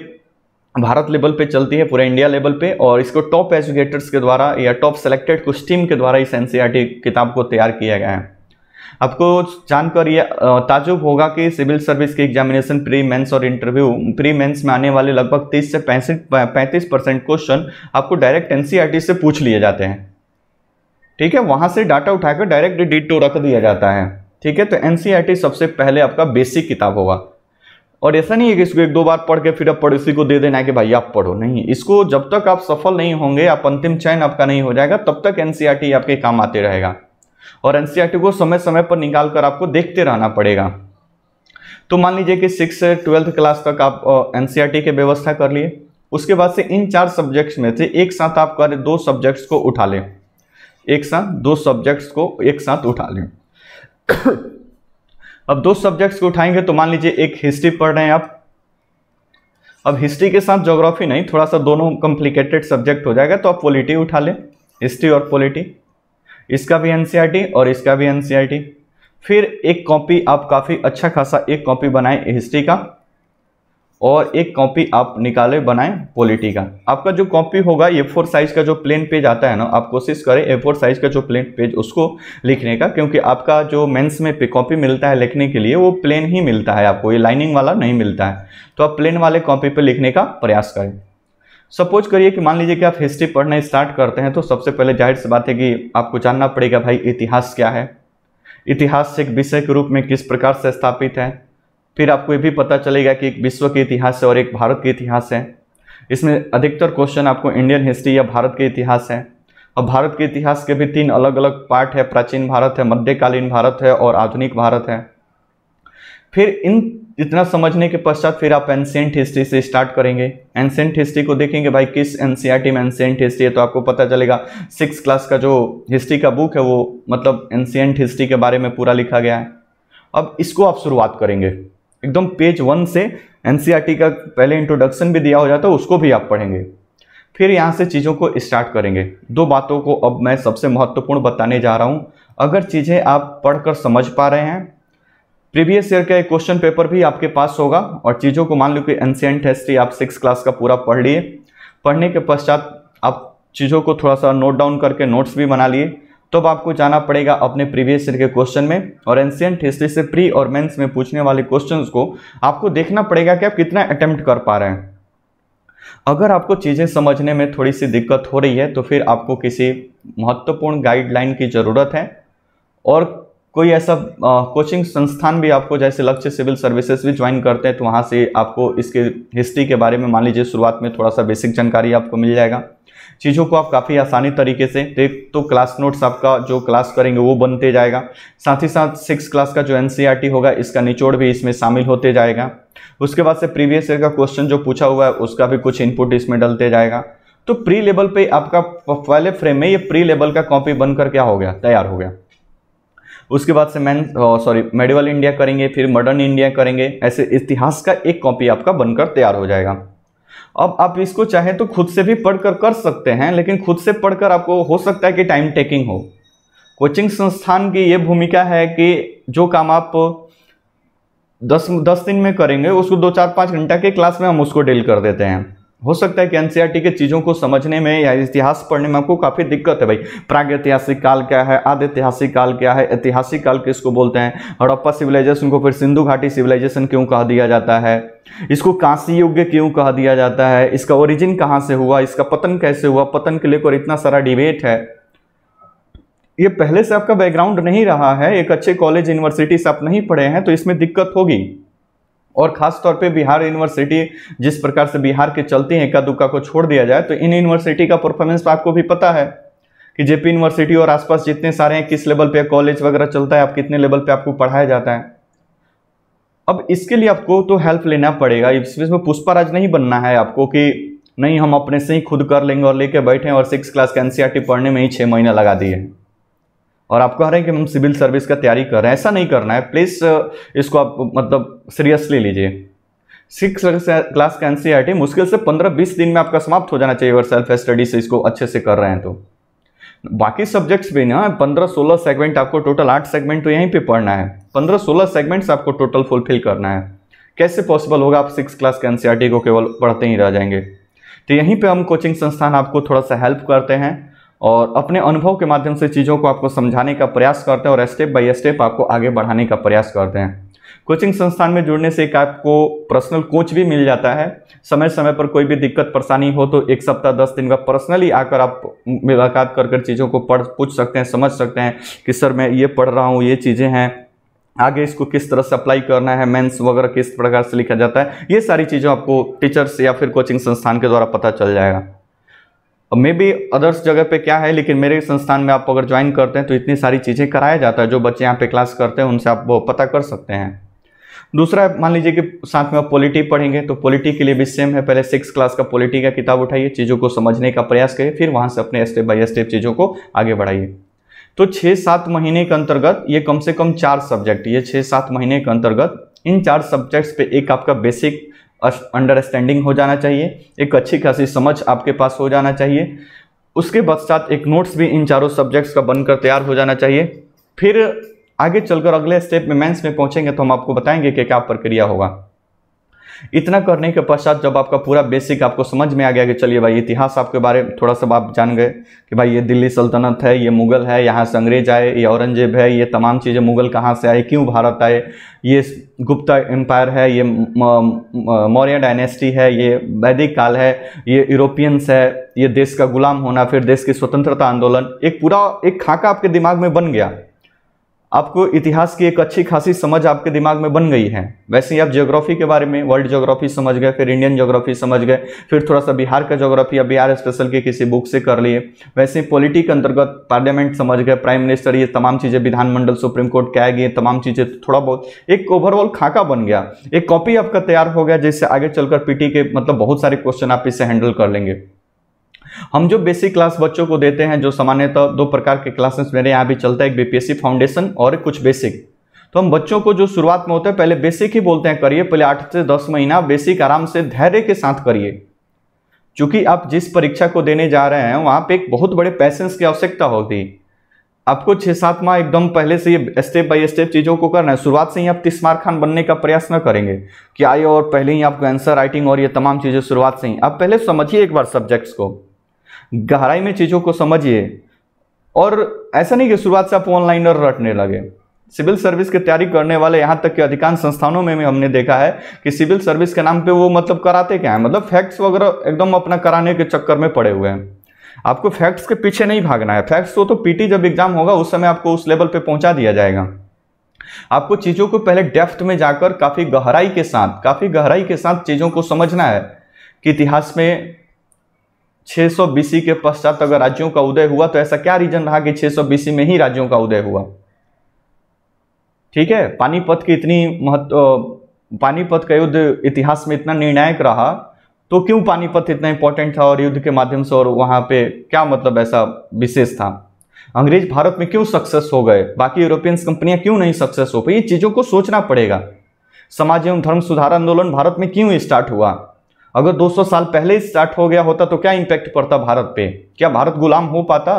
भारत लेवल पे चलती है पूरे इंडिया लेवल पे और इसको टॉप एजुकेटर्स के द्वारा या टॉप सेलेक्टेड कुछ टीम के द्वारा इस एनसीईआरटी किताब को तैयार किया गया है आपको जानकर यह ताजुब होगा कि सिविल सर्विस के एग्जामिनेशन प्री मेंस और इंटरव्यू प्री मेंस में आने वाले लगभग 30 से पैंसठ पैंतीस परसेंट क्वेश्चन आपको डायरेक्ट एनसीईआरटी से पूछ लिए जाते हैं ठीक है वहां से डाटा उठाकर डायरेक्ट डी टू रख दिया जाता है ठीक है तो एनसीआरटी e सबसे पहले आपका बेसिक किताब होगा और ऐसा नहीं है कि इसको एक दो बार पढ़ के फिर आप पड़ोसी को दे देना है कि भाई आप पढ़ो नहीं इसको जब तक आप सफल नहीं होंगे आप अंतिम चयन आपका नहीं हो जाएगा तब तक एनसीआरटी e आपके काम आते रहेगा और एनसीआरटी e को समय समय पर निकाल कर आपको देखते रहना पड़ेगा तो मान लीजिए कि सिक्स से ट्वेल्थ क्लास तक आप एन की व्यवस्था कर लिए उसके बाद से इन चार सब्जेक्ट्स में से एक साथ आप कर दो सब्जेक्ट्स को उठा लें एक साथ दो सब्जेक्ट्स को एक साथ उठा लें अब दो सब्जेक्ट्स को उठाएंगे तो मान लीजिए एक हिस्ट्री पढ़ रहे हैं आप अब हिस्ट्री के साथ जोग्राफी नहीं थोड़ा सा दोनों कॉम्प्लिकेटेड सब्जेक्ट हो जाएगा तो आप पॉलिटी उठा लें हिस्ट्री और पॉलिटी इसका भी एनसीईआरटी e और इसका भी एनसीईआरटी e फिर एक कॉपी आप काफ़ी अच्छा खासा एक कॉपी बनाएं हिस्ट्री का और एक कॉपी आप निकाले बनाएं पॉलिटी का आपका जो कॉपी होगा ए फोर साइज़ का जो प्लेन पेज आता है ना आप कोशिश करें ए फोर साइज़ का जो प्लेन पेज उसको लिखने का क्योंकि आपका जो मेंस में कॉपी मिलता है लिखने के लिए वो प्लेन ही मिलता है आपको ये लाइनिंग वाला नहीं मिलता है तो आप प्लेन वाले कॉपी पर लिखने का प्रयास करें सपोज करिए कि मान लीजिए कि आप हिस्ट्री पढ़ना स्टार्ट करते हैं तो सबसे पहले जाहिर सी बात है कि आपको जानना पड़ेगा भाई इतिहास क्या है इतिहास एक विषय के रूप में किस प्रकार से स्थापित है फिर आपको ये भी पता चलेगा कि एक विश्व के इतिहास है और एक भारत के इतिहास है इसमें अधिकतर क्वेश्चन आपको इंडियन हिस्ट्री या भारत के इतिहास है और भारत के इतिहास के भी तीन अलग अलग पार्ट है प्राचीन भारत है मध्यकालीन भारत है और आधुनिक भारत है फिर इन इतना समझने के पश्चात फिर आप एंसेंट हिस्ट्री से स्टार्ट करेंगे एंसेंट हिस्ट्री को देखेंगे भाई किस एन में एंसेंट हिस्ट्री है तो आपको पता चलेगा सिक्स क्लास का जो हिस्ट्री का बुक है वो मतलब एंसेंट हिस्ट्री के बारे में पूरा लिखा गया है अब इसको आप शुरुआत करेंगे एकदम पेज वन से एन e का पहले इंट्रोडक्शन भी दिया हो जाता है उसको भी आप पढ़ेंगे फिर यहाँ से चीज़ों को स्टार्ट करेंगे दो बातों को अब मैं सबसे महत्वपूर्ण बताने जा रहा हूँ अगर चीज़ें आप पढ़कर समझ पा रहे हैं प्रीवियस ईयर का एक क्वेश्चन पेपर भी आपके पास होगा और चीज़ों को मान लो कि एन e हिस्ट्री आप सिक्स क्लास का पूरा पढ़ लिए पढ़ने के पश्चात आप चीज़ों को थोड़ा सा नोट डाउन करके नोट्स भी बना लिए तो अब आपको जाना पड़ेगा अपने प्रीवियस ईयर के क्वेश्चन में और एंशियंट हिस्ट्री से प्री और मेंस में पूछने वाले क्वेश्चंस को आपको देखना पड़ेगा कि आप कितना अटेम्प्ट कर पा रहे हैं अगर आपको चीज़ें समझने में थोड़ी सी दिक्कत हो रही है तो फिर आपको किसी महत्वपूर्ण गाइडलाइन की ज़रूरत है और कोई ऐसा कोचिंग संस्थान भी आपको जैसे लक्ष्य सिविल सर्विसेज भी ज्वाइन करते हैं तो वहाँ से आपको इसके हिस्ट्री के बारे में मान लीजिए शुरुआत में थोड़ा सा बेसिक जानकारी आपको मिल जाएगा चीज़ों को आप काफ़ी आसानी तरीके से देख तो क्लास नोट्स आपका जो क्लास करेंगे वो बनते जाएगा साथ ही साथ सिक्स क्लास का जो एन e होगा इसका निचोड़ भी इसमें शामिल होते जाएगा उसके बाद से प्रीवियस ईयर का क्वेश्चन जो पूछा हुआ है उसका भी कुछ इनपुट इसमें डलते जाएगा तो प्री लेवल पे आपका पहले फ्रेम में ये प्री लेवल का कॉपी बनकर क्या हो गया तैयार हो गया उसके बाद से मैन सॉरी मेडिवल इंडिया करेंगे फिर मॉडर्न इंडिया करेंगे ऐसे इतिहास का एक कॉपी आपका बनकर तैयार हो जाएगा अब आप इसको चाहे तो खुद से भी पढ़कर कर सकते हैं लेकिन खुद से पढ़कर आपको हो सकता है कि टाइम टेकिंग हो कोचिंग संस्थान की ये भूमिका है कि जो काम आप दस दस दिन में करेंगे उसको दो चार पाँच घंटा के क्लास में हम उसको डील कर देते हैं हो सकता है कि एनसीईआरटी के चीज़ों को समझने में या इतिहास पढ़ने में आपको काफ़ी दिक्कत है भाई प्राग ऐतिहासिक काल क्या है आद ऐतिहासिक काल क्या है ऐतिहासिक काल किसको बोलते हैं हड़प्पा सिविलाइजेशन को फिर सिंधु घाटी सिविलाइजेशन क्यों कहा दिया जाता है इसको कांसी युग क्यों कहा दिया जाता है इसका ओरिजिन कहाँ से हुआ इसका पतन कैसे हुआ पतन के लेकर इतना सारा डिबेट है ये पहले से आपका बैकग्राउंड नहीं रहा है एक अच्छे कॉलेज यूनिवर्सिटी से आप नहीं पढ़े हैं तो इसमें दिक्कत होगी और ख़ास तौर पे बिहार यूनिवर्सिटी जिस प्रकार से बिहार के चलती हैं इक्का दुक्का को छोड़ दिया जाए तो इन यूनिवर्सिटी का परफॉर्मेंस आपको भी पता है कि जेपी यूनिवर्सिटी और आसपास जितने सारे हैं किस लेवल पे कॉलेज वगैरह चलता है आप कितने लेवल पे आपको पढ़ाया जाता है अब इसके लिए आपको तो हेल्प लेना पड़ेगा इसमें पुष्पा नहीं बनना है आपको कि नहीं हम अपने से ही खुद कर लेंगे और लेके बैठे और सिक्स क्लास के एन e पढ़ने में ही छः महीना लगा दिए और आप कह रहे हैं कि हम सिविल सर्विस का तैयारी कर रहे हैं ऐसा नहीं करना है प्लीज़ इसको आप मतलब सीरियसली लीजिए सिक्स क्लास का एन मुश्किल से पंद्रह बीस दिन में आपका समाप्त हो जाना चाहिए अगर सेल्फ स्टडी से इसको अच्छे से कर रहे हैं तो बाकी सब्जेक्ट्स भी ना पंद्रह सोलह सेगमेंट आपको टोटल आठ सेगमेंट तो यहीं पे पढ़ना है पंद्रह सोलह सेगमेंट्स आपको टोटल फुलफिल करना है कैसे पॉसिबल होगा आप सिक्स क्लास के एन को केवल पढ़ते ही रह जाएंगे तो यहीं पे हम कोचिंग संस्थान आपको थोड़ा सा हेल्प करते हैं और अपने अनुभव के माध्यम से चीज़ों को आपको समझाने का प्रयास करते हैं और स्टेप बाय स्टेप आपको आगे बढ़ाने का प्रयास करते हैं कोचिंग संस्थान में जुड़ने से एक आपको पर्सनल कोच भी मिल जाता है समय समय पर कोई भी दिक्कत परेशानी हो तो एक सप्ताह दस दिन का पर्सनली आकर आप मुलाकात कर कर चीज़ों को पढ़ पूछ सकते हैं समझ सकते हैं कि सर मैं ये पढ़ रहा हूँ ये चीज़ें हैं आगे इसको किस तरह से अप्लाई करना है मेंस वगैरह किस प्रकार से लिखा जाता है ये सारी चीज़ें आपको टीचर्स या फिर कोचिंग संस्थान के द्वारा पता चल जाएगा मे बी अदर्स जगह पे क्या है लेकिन मेरे संस्थान में आप अगर ज्वाइन करते हैं तो इतनी सारी चीज़ें कराया जाता है जो बच्चे यहाँ पे क्लास करते हैं उनसे आप वो पता कर सकते हैं दूसरा मान लीजिए कि साथ में आप पॉलिटी पढ़ेंगे तो पॉलिटी के लिए भी सेम है पहले सिक्स क्लास का पॉलिटी का किताब उठाइए चीज़ों को समझने का प्रयास करिए फिर वहाँ से अपने स्टेप बाई स्टेप चीज़ों को आगे बढ़ाइए तो छः सात महीने के अंतर्गत ये कम से कम चार सब्जेक्ट ये छः सात महीने के अंतर्गत इन चार सब्जेक्ट्स पे एक आपका बेसिक अंडरस्टैंडिंग हो जाना चाहिए एक अच्छी खासी समझ आपके पास हो जाना चाहिए उसके पश्चात एक नोट्स भी इन चारों सब्जेक्ट्स का बनकर तैयार हो जाना चाहिए फिर आगे चलकर अगले स्टेप में मेंस में पहुंचेंगे तो हम आपको बताएंगे कि क्या प्रक्रिया होगा इतना करने के पश्चात जब आपका पूरा बेसिक आपको समझ में आ गया कि चलिए भाई इतिहास आपके बारे में थोड़ा सा आप जान गए कि भाई ये दिल्ली सल्तनत है ये मुगल है यहाँ से अंग्रेज आए ये औरंगजेब है ये तमाम चीज़ें मुगल कहाँ से आए क्यों भारत आए ये गुप्ता एम्पायर है ये मौर्य डायनेस्टी है ये वैदिक काल है ये यूरोपियंस है ये देश का गुलाम होना फिर देश की स्वतंत्रता आंदोलन एक पूरा एक खाका आपके दिमाग में बन गया आपको इतिहास की एक अच्छी खासी समझ आपके दिमाग में बन गई है वैसे ही आप ज्योग्राफी के बारे में वर्ल्ड ज्योग्राफी समझ गए फिर इंडियन ज्योग्राफी समझ गए फिर थोड़ा सा बिहार का ज्योग्राफी या बिहार स्पेशल के किसी बुक से कर लिए वैसे ही पॉलिटिक अंतर्गत पार्लियामेंट समझ गए प्राइम मिनिस्टर ये तमाम चीज़ें विधानमंडल सुप्रीम कोर्ट क्या ये तमाम चीज़ें थोड़ा बहुत एक ओवरऑल खाका बन गया एक कॉपी आपका तैयार हो गया जिससे आगे चलकर पीटी के मतलब बहुत सारे क्वेश्चन आप इसे हैंडल कर लेंगे हम जो बेसिक क्लास बच्चों को देते हैं जो सामान्यतः दो प्रकार के क्लासेस मेरे यहाँ भी चलता है एक बीपीएससी फाउंडेशन और कुछ बेसिक तो हम बच्चों को जो शुरुआत में होता है पहले बेसिक ही बोलते हैं करिए पहले आठ से दस महीना बेसिक आराम से धैर्य के साथ करिए चूंकि आप जिस परीक्षा को देने जा रहे हैं वहाँ पे एक बहुत बड़े पैसेंस की आवश्यकता होगी आपको छः सात माह एकदम पहले से ये स्टेप बाय स्टेप चीज़ों को करना है शुरुआत से ही आप तीस मार खान बनने का प्रयास न करेंगे कि आइए और पहले ही आपको आंसर राइटिंग और ये तमाम चीज़ें शुरुआत से ही आप पहले समझिए एक बार सब्जेक्ट्स को गहराई में चीज़ों को समझिए और ऐसा नहीं कि शुरुआत से आप ऑनलाइनर रटने लगे सिविल सर्विस की तैयारी करने वाले यहाँ तक के अधिकांश संस्थानों में भी हमने देखा है कि सिविल सर्विस के नाम पे वो मतलब कराते क्या है मतलब फैक्ट्स वगैरह एकदम अपना कराने के चक्कर में पड़े हुए हैं आपको फैक्ट्स के पीछे नहीं भागना है फैक्ट्स को तो पीटी जब एग्जाम होगा उस समय आपको उस लेवल पर पहुँचा दिया जाएगा आपको चीज़ों को पहले डेफ्थ में जाकर काफ़ी गहराई के साथ काफ़ी गहराई के साथ चीज़ों को समझना है कि इतिहास में छः सौ बीसी के पश्चात अगर राज्यों का उदय हुआ तो ऐसा क्या रीजन रहा कि छः सौ बीसी में ही राज्यों का उदय हुआ ठीक है पानीपत की इतनी महत्व पानीपत का युद्ध इतिहास में इतना निर्णायक रहा तो क्यों पानीपत इतना इंपॉर्टेंट था और युद्ध के माध्यम से और वहाँ पे क्या मतलब ऐसा विशेष था अंग्रेज भारत में क्यों सक्सेस हो गए बाकी यूरोपियंस कंपनियां क्यों नहीं सक्सेस हो पाई ये चीज़ों को सोचना पड़ेगा समाज एवं धर्म सुधार आंदोलन भारत में क्यों स्टार्ट हुआ अगर 200 साल पहले ही स्टार्ट हो गया होता तो क्या इम्पैक्ट पड़ता भारत पे क्या भारत गुलाम हो पाता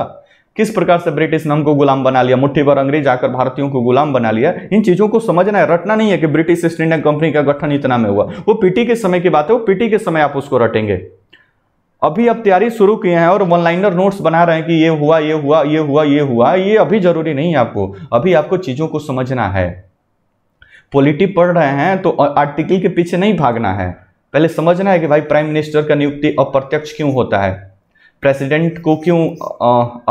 किस प्रकार से ब्रिटिश ने हमको गुलाम बना लिया मुट्ठी भर अंग्रेज आकर भारतीयों को गुलाम बना लिया इन चीज़ों को समझना है रटना नहीं है कि ब्रिटिश ईस्ट इंडिया कंपनी का गठन इतना में हुआ वो पीटी के समय की बात है वो पीटी के समय आप उसको रटेंगे अभी आप तैयारी शुरू किए हैं और ऑनलाइनर नोट्स बना रहे हैं कि ये हुआ ये हुआ ये हुआ ये हुआ ये अभी जरूरी नहीं है आपको अभी आपको चीज़ों को समझना है पॉलिटी पढ़ रहे हैं तो आर्टिकल के पीछे नहीं भागना है पहले समझना है कि भाई प्राइम मिनिस्टर का नियुक्ति अप्रत्यक्ष क्यों होता है प्रेसिडेंट को क्यों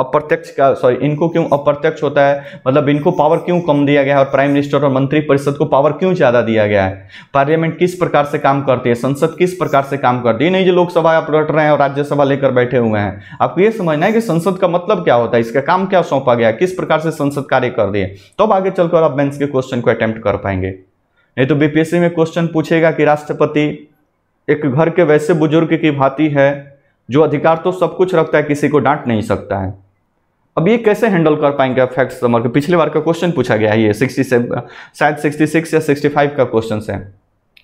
अप्रत्यक्ष का सॉरी इनको क्यों अप्रत्यक्ष होता है मतलब इनको पावर क्यों कम दिया गया है और प्राइम मिनिस्टर और मंत्री परिषद को पावर क्यों ज़्यादा दिया गया है पार्लियामेंट किस प्रकार से काम करती है संसद किस प्रकार से काम करती है नहीं जो लोकसभा आप लट रहे हैं और राज्यसभा लेकर बैठे हुए हैं आपको ये समझना है कि संसद का मतलब क्या होता है इसका काम क्या सौंपा गया किस प्रकार से संसद कार्य कर रही है तब तो आगे चलकर आप बेंस के क्वेश्चन को अटैम्प्ट कर पाएंगे नहीं तो बीपीएससी में क्वेश्चन पूछेगा कि राष्ट्रपति एक घर के वैसे बुजुर्ग की भांति है जो अधिकार तो सब कुछ रखता है किसी को डांट नहीं सकता है अब ये कैसे हैंडल कर पाएंगे फैक्ट समर के पिछले बार का क्वेश्चन पूछा गया है ये सिक्सटी शायद सिक्सटी या सिक्सटी का क्वेश्चन है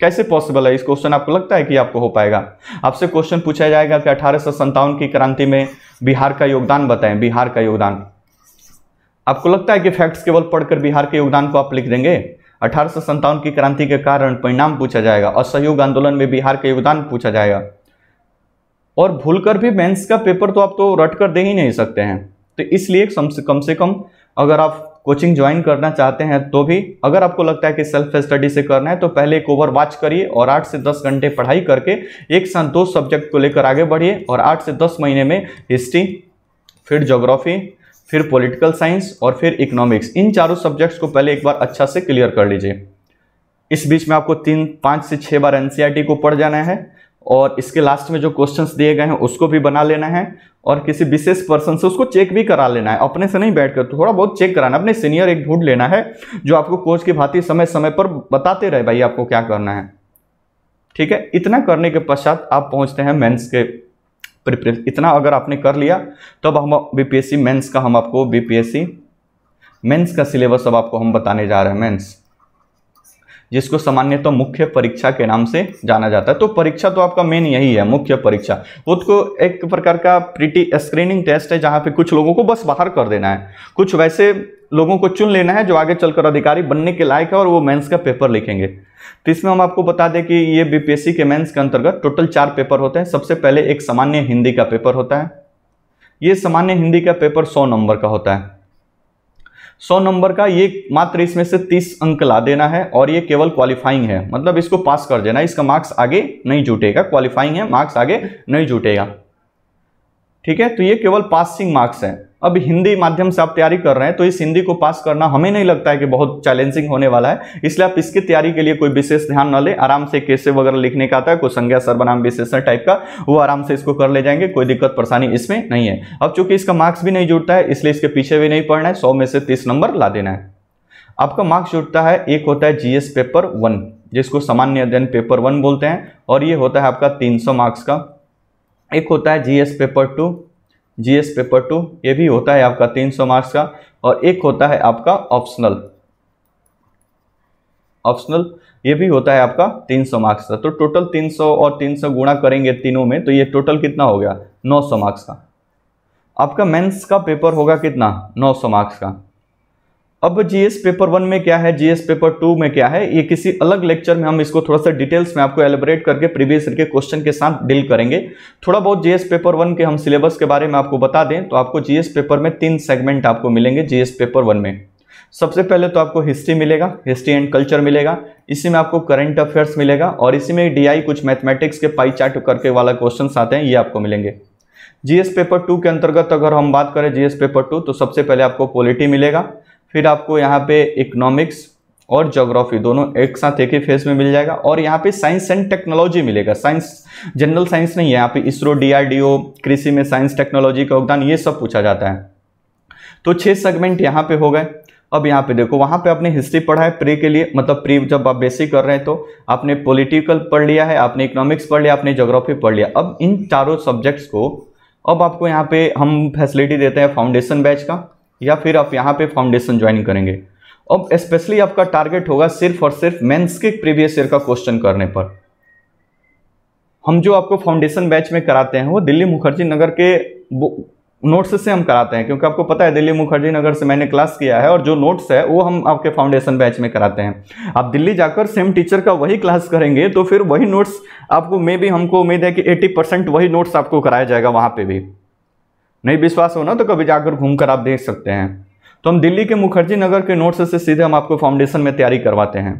कैसे पॉसिबल है इस क्वेश्चन आपको लगता है कि आपको हो पाएगा आपसे क्वेश्चन पूछा जाएगा कि अठारह सौ संतावन की क्रांति में बिहार का योगदान बताएं बिहार का योगदान आपको लगता है कि फैक्ट्स केवल पढ़कर बिहार के योगदान को आप लिख देंगे अठारह की क्रांति के कारण परिणाम पूछा जाएगा और सहयोग आंदोलन में बिहार का योगदान पूछा जाएगा और भूलकर भी मेंस का पेपर तो आप तो रट कर दे ही नहीं सकते हैं तो इसलिए कम से कम से कम अगर आप कोचिंग ज्वाइन करना चाहते हैं तो भी अगर आपको लगता है कि सेल्फ स्टडी से करना है तो पहले एक ओवर वॉच करिए और आठ से दस घंटे पढ़ाई करके एक साथ दो सब्जेक्ट को लेकर आगे बढ़िए और आठ से दस महीने में हिस्ट्री फिर जोग्राफी फिर पॉलिटिकल साइंस और फिर इकोनॉमिक्स इन चारों सब्जेक्ट्स को पहले एक बार अच्छा से क्लियर कर लीजिए इस बीच में आपको तीन पाँच से छः बार एन e को पढ़ जाना है और इसके लास्ट में जो क्वेश्चंस दिए गए हैं उसको भी बना लेना है और किसी विशेष पर्सन से उसको चेक भी करा लेना है अपने से नहीं बैठ कर तो थोड़ा बहुत चेक कराना अपने सीनियर एक ढूंढ लेना है जो आपको कोच की भांति समय समय पर बताते रहे भाई आपको क्या करना है ठीक है इतना करने के पश्चात आप पहुंचते हैं मेंस के प्रिपरेशन इतना अगर आपने कर लिया तो अब हम बीपीएससी मेंस का हम आपको बीपीएससी मेंस का सिलेबस अब आपको हम बताने जा रहे हैं मेंस जिसको सामान्यतः तो मुख्य परीक्षा के नाम से जाना जाता है तो परीक्षा तो आपका मेन यही है मुख्य परीक्षा तो एक प्रकार का प्रीटी स्क्रीनिंग टेस्ट है जहाँ पे कुछ लोगों को बस बाहर कर देना है कुछ वैसे लोगों को चुन लेना है जो आगे चलकर अधिकारी बनने के लायक है और वो मेंस का पेपर लिखेंगे तो इसमें हम आपको बता दें कि ये बीपीएससी के मेंस के अंतर्गत टोटल चार पेपर होते हैं सबसे पहले एक सामान्य हिंदी का पेपर होता है ये सामान्य हिंदी का पेपर सौ नंबर का होता है सौ नंबर का ये मात्र इसमें से तीस अंक ला देना है और ये केवल क्वालिफाइंग है मतलब इसको पास कर देना इसका मार्क्स आगे नहीं जुटेगा क्वालिफाइंग है मार्क्स आगे नहीं जुटेगा ठीक है तो ये केवल पासिंग मार्क्स हैं अब हिंदी माध्यम से आप तैयारी कर रहे हैं तो इस हिंदी को पास करना हमें नहीं लगता है कि बहुत चैलेंजिंग होने वाला है इसलिए आप इसकी तैयारी के लिए कोई विशेष ध्यान न लें आराम से केसे वगैरह लिखने का आता है कोई संज्ञा सर्वनाम विशेषण टाइप का वो आराम से इसको कर ले जाएंगे कोई दिक्कत परेशानी इसमें नहीं है अब चूंकि इसका मार्क्स भी नहीं जुड़ता है इसलिए इसके पीछे भी नहीं पढ़ना है सौ में से तीस नंबर ला देना है आपका मार्क्स जुड़ता है एक होता है जीएस पेपर वन जिसको सामान्य अध्ययन पेपर वन बोलते हैं और ये होता है आपका तीन मार्क्स का एक होता है GS paper two GS paper two ये भी होता है आपका 300 मार्क्स का और एक होता है आपका ऑप्शनल ऑप्शनल ये भी होता है आपका 300 मार्क्स का तो टोटल 300 और 300 गुणा करेंगे तीनों में तो ये टोटल कितना हो गया 900 मार्क्स का आपका मेंस का पेपर होगा कितना 900 मार्क्स का अब जीएस पेपर वन में क्या है जीएस पेपर टू में क्या है ये किसी अलग लेक्चर में हम इसको थोड़ा सा डिटेल्स में आपको एलिबरेट करके प्रीवियस ईयर के क्वेश्चन के साथ डील करेंगे थोड़ा बहुत जीएस पेपर वन के हम सिलेबस के बारे में आपको बता दें तो आपको जीएस पेपर में तीन सेगमेंट आपको मिलेंगे जीएस पेपर वन में सबसे पहले तो आपको हिस्ट्री मिलेगा हिस्ट्री एंड कल्चर मिलेगा इसी में आपको करंट अफेयर्स मिलेगा और इसी में डी कुछ मैथमेटिक्स के पाई चार्ट करके वाला क्वेश्चन आते हैं ये आपको मिलेंगे जीएस पेपर टू के अंतर्गत अगर हम बात करें जीएस पेपर टू तो सबसे पहले आपको पॉलिटी मिलेगा फिर आपको यहाँ पे इकोनॉमिक्स और जोग्राफी दोनों एक साथ एक ही फेज में मिल जाएगा और यहाँ पे साइंस एंड टेक्नोलॉजी मिलेगा साइंस जनरल साइंस नहीं है यहाँ पे इसरो डीआरडीओ कृषि में साइंस टेक्नोलॉजी का योगदान ये सब पूछा जाता है तो छः सेगमेंट यहाँ पे हो गए अब यहाँ पे देखो वहाँ पे आपने हिस्ट्री पढ़ा है प्री के लिए मतलब प्री जब आप बेसिक कर रहे हैं तो आपने पॉलिटिकल पढ़ लिया है आपने इकोनॉमिक्स पढ़ लिया आपने जोग्राफी पढ़ लिया अब इन चारों सब्जेक्ट्स को अब आपको यहाँ पे हम फैसिलिटी देते हैं फाउंडेशन बैच का या फिर आप यहाँ पे फाउंडेशन ज्वाइन करेंगे अब स्पेशली आपका टारगेट होगा सिर्फ और सिर्फ मेंस के प्रीवियस ईयर का क्वेश्चन करने पर हम जो आपको फाउंडेशन बैच में कराते हैं वो दिल्ली मुखर्जी नगर के नोट्स से हम कराते हैं क्योंकि आपको पता है दिल्ली मुखर्जी नगर से मैंने क्लास किया है और जो नोट्स है वो हम आपके फाउंडेशन बैच में कराते हैं आप दिल्ली जाकर सेम टीचर का वही क्लास करेंगे तो फिर वही नोट्स आपको मे भी हमको उम्मीद है कि 80 परसेंट वही नोट्स आपको कराया जाएगा वहाँ पे भी नहीं विश्वास हो ना तो कभी जाकर घूम कर आप देख सकते हैं तो हम दिल्ली के मुखर्जी नगर के नोट्स से सीधे हम आपको फाउंडेशन में तैयारी करवाते हैं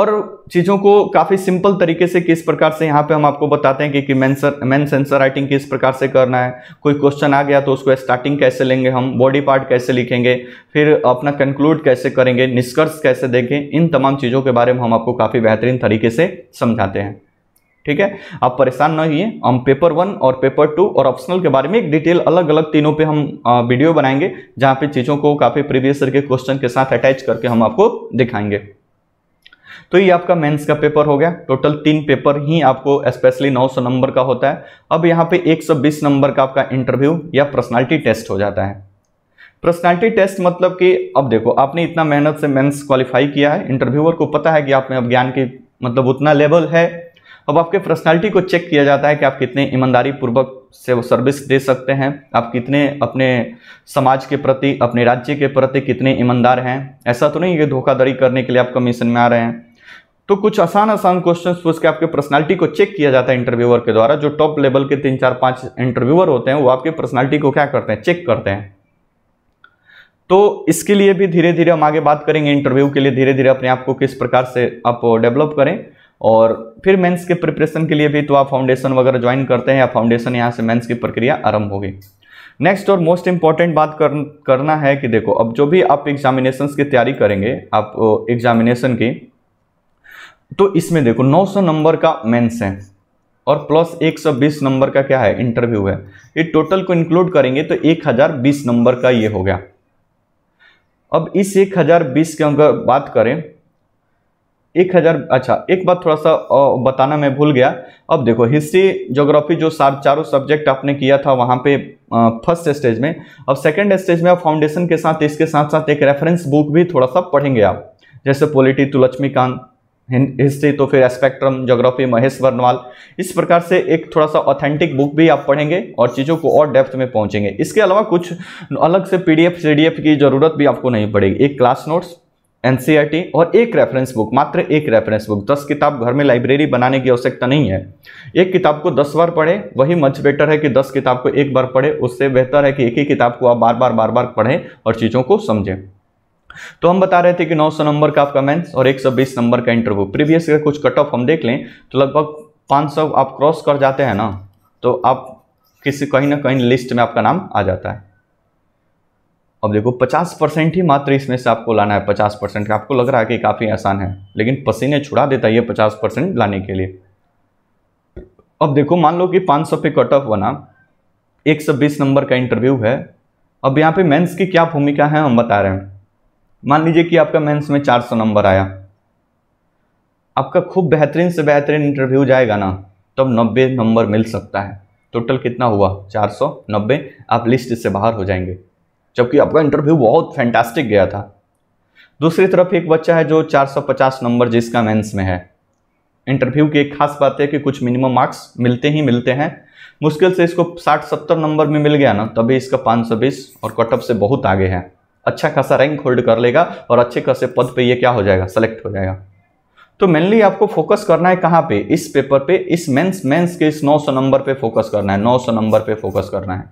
और चीज़ों को काफ़ी सिंपल तरीके से किस प्रकार से यहाँ पे हम आपको बताते हैं कि, कि मेंसर मेन सेंसर राइटिंग किस प्रकार से करना है कोई क्वेश्चन आ गया तो उसको स्टार्टिंग कैसे लेंगे हम बॉडी पार्ट कैसे लिखेंगे फिर अपना कंक्लूड कैसे करेंगे निष्कर्ष कैसे देखें इन तमाम चीज़ों के बारे में हम आपको काफ़ी बेहतरीन तरीके से समझाते हैं ठीक है आप परेशान ना होइए हम पेपर वन और पेपर टू और ऑप्शनल के बारे में एक डिटेल अलग अलग तीनों पे हम वीडियो बनाएंगे जहां पे चीज़ों को काफ़ी प्रीवियस ईयर के क्वेश्चन के साथ अटैच करके हम आपको दिखाएंगे तो ये आपका मेंस का पेपर हो गया टोटल तीन पेपर ही आपको स्पेशली 900 नंबर का होता है अब यहाँ पे 120 नंबर का आपका इंटरव्यू या पर्सनालिटी टेस्ट हो जाता है पर्सनैलिटी टेस्ट मतलब कि अब देखो आपने इतना मेहनत से मेंस क्वालिफाई किया है इंटरव्यूअर को पता है कि आप में अब ज्ञान की मतलब उतना लेवल है अब आपके पर्सनैलिटी को चेक किया जाता है कि आप कितने ईमानदारी पूर्वक से वो सर्विस दे सकते हैं आप कितने अपने समाज के प्रति अपने राज्य के प्रति कितने ईमानदार हैं ऐसा तो नहीं कि धोखाधड़ी करने के लिए आप कमीशन में आ रहे हैं तो कुछ आसान आसान क्वेश्चन पूछ के आपके पर्सनालिटी को चेक किया जाता है इंटरव्यूअर के द्वारा जो टॉप लेवल के तीन चार पाँच इंटरव्यूअर होते हैं वो आपके पर्सनालिटी को क्या करते हैं चेक करते हैं तो इसके लिए भी धीरे धीरे हम आगे बात करेंगे इंटरव्यू के लिए धीरे धीरे अपने आप को किस प्रकार से आप डेवलप करें और फिर मेंस के प्रिपरेशन के लिए भी तो आप फाउंडेशन वगैरह ज्वाइन करते हैं या फाउंडेशन यहाँ से मेंस की प्रक्रिया आरंभ होगी नेक्स्ट और मोस्ट इम्पॉर्टेंट बात कर, करना है कि देखो अब जो भी आप एग्जामिनेशन की तैयारी करेंगे आप एग्जामिनेशन की तो इसमें देखो 900 नंबर का मेंस है और प्लस 120 नंबर का क्या है इंटरव्यू है ये टोटल को इंक्लूड करेंगे तो एक नंबर का ये हो गया अब इस एक के अगर बात करें एक हज़ार अच्छा एक बात थोड़ा सा बताना मैं भूल गया अब देखो हिस्ट्री जोग्राफी जो सार चारों सब्जेक्ट आपने किया था वहाँ पे फर्स्ट स्टेज में अब सेकंड स्टेज में आप फाउंडेशन के साथ इसके साथ साथ एक रेफरेंस बुक भी थोड़ा सा पढ़ेंगे आप जैसे पोलिटी तो लक्ष्मीकांत हिस्ट्री तो फिर स्पेक्ट्रम जोग्राफी महेश वर्णवाल इस प्रकार से एक थोड़ा सा ऑथेंटिक बुक भी आप पढ़ेंगे और चीज़ों को और डेप्थ में पहुँचेंगे इसके अलावा कुछ अलग से पी डी की ज़रूरत भी आपको नहीं पड़ेगी एक क्लास नोट्स एनसीईआरटी और एक रेफरेंस बुक मात्र एक रेफरेंस बुक दस किताब घर में लाइब्रेरी बनाने की आवश्यकता नहीं है एक किताब को दस बार पढ़े वही मच बेटर है कि दस किताब को एक बार पढ़े उससे बेहतर है कि एक ही किताब को आप बार बार बार बार पढ़ें और चीज़ों को समझें तो हम बता रहे थे कि 900 नंबर का आपका मेंस और 120 नंबर का इंटरव्यू प्रीवियस का कुछ कट ऑफ हम देख लें तो लगभग 500 आप क्रॉस कर जाते हैं ना तो आप किसी कहीं ना कहीं लिस्ट में आपका नाम आ जाता है अब देखो 50 परसेंट ही मात्र इसमें से आपको लाना है 50 परसेंट आपको लग रहा है कि काफ़ी आसान है लेकिन पसीने छुड़ा देता है ये 50 परसेंट लाने के लिए अब देखो मान लो कि 500 पे कट ऑफ बना एक नंबर का इंटरव्यू है अब यहाँ पे मेंस की क्या भूमिका है हम बता रहे हैं मान लीजिए कि आपका मेन्स में चार नंबर आया आपका खूब बेहतरीन से बेहतरीन इंटरव्यू जाएगा ना तब तो नब्बे नंबर मिल सकता है टोटल कितना हुआ चार सौ नब्बे आप लिस्ट से बाहर हो जाएंगे जबकि आपका इंटरव्यू बहुत फैंटास्टिक गया था दूसरी तरफ एक बच्चा है जो 450 नंबर जिसका मेंस में है इंटरव्यू की एक खास बात है कि कुछ मिनिमम मार्क्स मिलते ही मिलते हैं मुश्किल से इसको 60-70 नंबर में मिल गया ना तभी इसका 520 और कटअप से बहुत आगे है अच्छा खासा रैंक होल्ड कर लेगा और अच्छे खासे पद पे ये क्या हो जाएगा सेलेक्ट हो जाएगा तो मेनली आपको फोकस करना है कहाँ पे इस पेपर पे इस मेंस मेंस के इस 900 नंबर पे फोकस करना है 900 नंबर पे फोकस करना है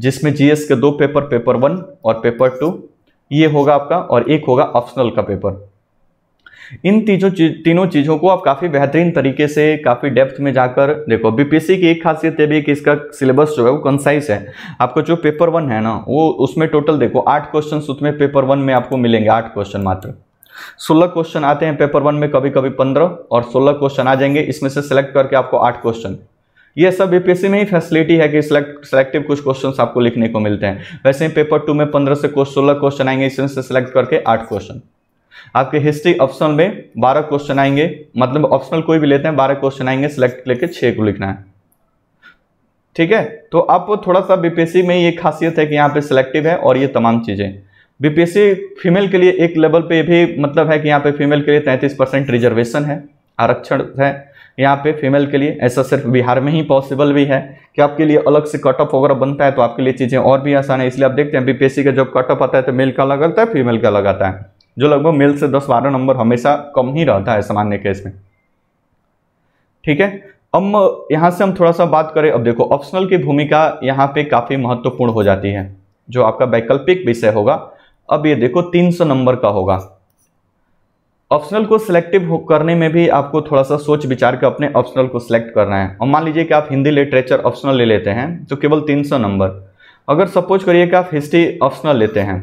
जिसमें जीएस के दो पेपर पेपर वन और पेपर टू ये होगा आपका और एक होगा ऑप्शनल का पेपर इन तीनों चीज तीनों चीज़ों को आप काफ़ी बेहतरीन तरीके से काफ़ी डेप्थ में जाकर देखो बीपीएससी की एक खासियत यह भी है कि इसका सिलेबस जो है वो कंसाइज है आपको जो पेपर वन है ना वो उसमें टोटल देखो आठ क्वेश्चन उसमें पेपर वन में आपको मिलेंगे आठ क्वेश्चन मात्र सोलह क्वेश्चन आते हैं पेपर वन में कभी कभी पंद्रह और सोलह क्वेश्चन आ जाएंगे इसमें से सिलेक्ट करके आपको आठ क्वेश्चन ये सब बीपीएससी में ही फैसिलिटी है कि सिलेक्टिव कुछ क्वेश्चंस आपको लिखने को मिलते हैं वैसे ही पेपर टू में पंद्रह से क्वेश्चन सोलह क्वेश्चन आएंगे इसमें से सिलेक्ट करके आठ क्वेश्चन आपके हिस्ट्री ऑप्शनल में बारह क्वेश्चन आएंगे मतलब ऑप्शनल कोई भी लेते हैं बारह क्वेश्चन आएंगे सिलेक्ट लेके छः को लिखना है ठीक है तो आप थोड़ा सा बीपीएससी में ये खासियत है कि यहाँ पे सिलेक्टिव है और ये तमाम चीज़ें बीपीएससी फीमेल के लिए एक लेवल पे भी मतलब है कि यहाँ पे फीमेल के लिए तैंतीस परसेंट रिजर्वेशन है आरक्षण है यहाँ पे फीमेल के लिए ऐसा सिर्फ बिहार में ही पॉसिबल भी है कि आपके लिए अलग से कट ऑफ वगैरह बनता है तो आपके लिए चीज़ें और भी आसान है इसलिए आप देखते हैं बीपीएससी का जब कट ऑफ आता है तो मेल का अलग आता है फीमेल का अलग आता है जो लगभग मेल से दस बारह नंबर हमेशा कम ही रहता है सामान्य केस में ठीक है अब यहाँ से हम थोड़ा सा बात करें अब देखो ऑप्शनल की भूमिका यहाँ पे काफ़ी महत्वपूर्ण हो जाती है जो आपका वैकल्पिक विषय होगा अब ये देखो 300 नंबर का होगा ऑप्शनल को सिलेक्टिव करने में भी आपको थोड़ा सा सोच विचार कर अपने ऑप्शनल को सिलेक्ट करना है और मान लीजिए कि आप हिंदी लिटरेचर ऑप्शनल ले लेते हैं तो केवल 300 नंबर अगर सपोज करिए कि आप हिस्ट्री ऑप्शनल लेते हैं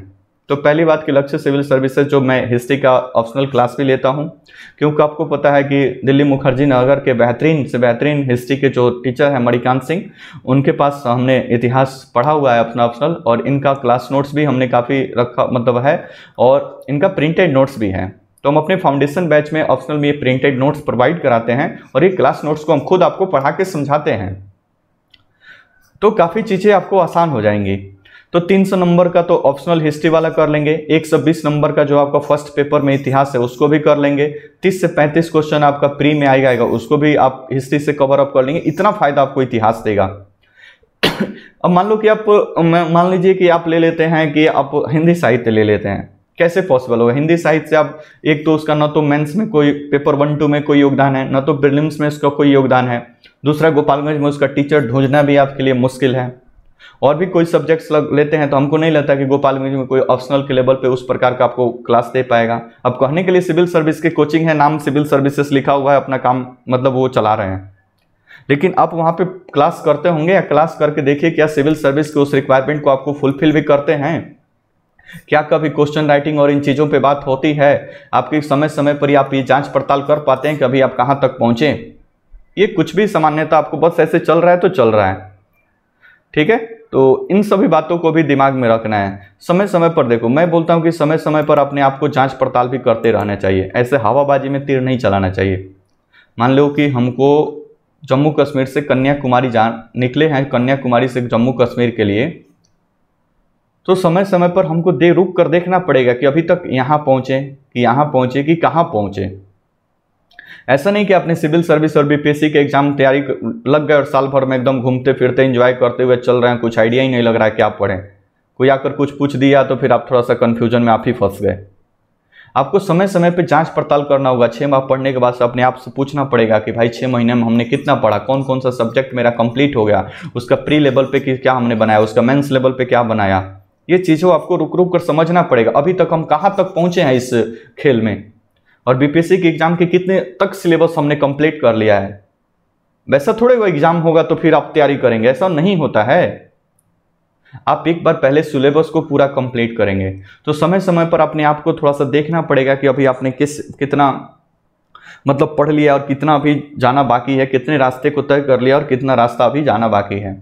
तो पहली बात कि लक्ष्य सिविल सर्विसेज जो मैं हिस्ट्री का ऑप्शनल क्लास भी लेता हूँ क्योंकि आपको पता है कि दिल्ली मुखर्जी नगर के बेहतरीन से बेहतरीन हिस्ट्री के जो टीचर हैं मणिकांत सिंह उनके पास हमने इतिहास पढ़ा हुआ है अपना ऑप्शनल और इनका क्लास नोट्स भी हमने काफ़ी रखा मतलब है और इनका प्रिंटेड नोट्स भी हैं तो हम अपने फाउंडेशन बैच में ऑप्शनल में ये प्रिंटेड नोट्स प्रोवाइड कराते हैं और ये क्लास नोट्स को हम खुद आपको पढ़ा के समझाते हैं तो काफ़ी चीज़ें आपको आसान हो जाएंगी तो 300 नंबर का तो ऑप्शनल हिस्ट्री वाला कर लेंगे 120 नंबर का जो आपका फर्स्ट पेपर में इतिहास है उसको भी कर लेंगे 30 से 35 क्वेश्चन आपका प्री में आएगा आएगा उसको भी आप हिस्ट्री से कवर अप कर लेंगे इतना फायदा आपको इतिहास देगा अब मान लो कि आप मान लीजिए कि आप ले लेते हैं कि आप हिंदी साहित्य ले लेते हैं कैसे पॉसिबल होगा हिंदी साहित्य से आप एक तो उसका ना तो मेंस में कोई पेपर वन टू में कोई योगदान है ना तो प्रिलिम्स में उसका कोई योगदान है दूसरा गोपालगंज में उसका टीचर ढूंढना भी आपके लिए मुश्किल है और भी कोई सब्जेक्ट्स लग लेते हैं तो हमको नहीं लगता कि गोपालगंज में कोई ऑप्शनल के लेवल पे उस प्रकार का आपको क्लास दे पाएगा अब कहने के लिए सिविल सर्विस की कोचिंग है नाम सिविल सर्विसेस लिखा हुआ है अपना काम मतलब वो चला रहे हैं लेकिन आप वहाँ पे क्लास करते होंगे या क्लास करके देखिए क्या सिविल सर्विस के उस रिक्वायरमेंट को आपको फुलफिल भी करते हैं क्या कभी क्वेश्चन राइटिंग और इन चीज़ों पे बात होती है आपकी समय समय पर आप ये जांच पड़ताल कर पाते हैं कि अभी आप कहाँ तक पहुँचे ये कुछ भी सामान्यता आपको बस ऐसे चल रहा है तो चल रहा है ठीक है तो इन सभी बातों को भी दिमाग में रखना है समय समय पर देखो मैं बोलता हूँ कि समय समय पर अपने आप को जाँच पड़ताल भी करते रहना चाहिए ऐसे हवाबाजी में तीर नहीं चलाना चाहिए मान लो कि हमको जम्मू कश्मीर से कन्याकुमारी जा निकले हैं कन्याकुमारी से जम्मू कश्मीर के लिए तो समय समय पर हमको दे रुक कर देखना पड़ेगा कि अभी तक यहाँ पहुँचे कि यहाँ पहुँचे कि कहाँ पहुँचे ऐसा नहीं कि आपने सिविल सर्विस और बीपीएससी के एग्जाम तैयारी लग गए और साल भर में एकदम घूमते फिरते इंजॉय करते हुए चल रहे हैं कुछ आइडिया ही नहीं लग रहा है कि आप पढ़ें कोई आकर कुछ पूछ दिया तो फिर आप थोड़ा सा कन्फ्यूजन में आप ही फंस गए आपको समय समय पर जांच पड़ताल करना होगा छः माह पढ़ने के बाद से अपने आप से पूछना पड़ेगा कि भाई छः महीने में हमने कितना पढ़ा कौन कौन सा सब्जेक्ट मेरा कंप्लीट हो गया उसका प्री लेवल पे क्या हमने बनाया उसका मेंस लेवल पे क्या बनाया ये चीज़ों आपको रुक रुक कर समझना पड़ेगा अभी तक हम कहाँ तक पहुँचे हैं इस खेल में और बीपीएससी के एग्ज़ाम के कितने तक सिलेबस हमने कंप्लीट कर लिया है वैसा थोड़े वो एग्ज़ाम होगा तो फिर आप तैयारी करेंगे ऐसा नहीं होता है आप एक बार पहले सिलेबस को पूरा कंप्लीट करेंगे तो समय समय पर अपने आप को थोड़ा सा देखना पड़ेगा कि अभी आपने किस कितना मतलब पढ़ लिया और कितना अभी जाना बाकी है कितने रास्ते को तय कर लिया और कितना रास्ता अभी जाना बाकी है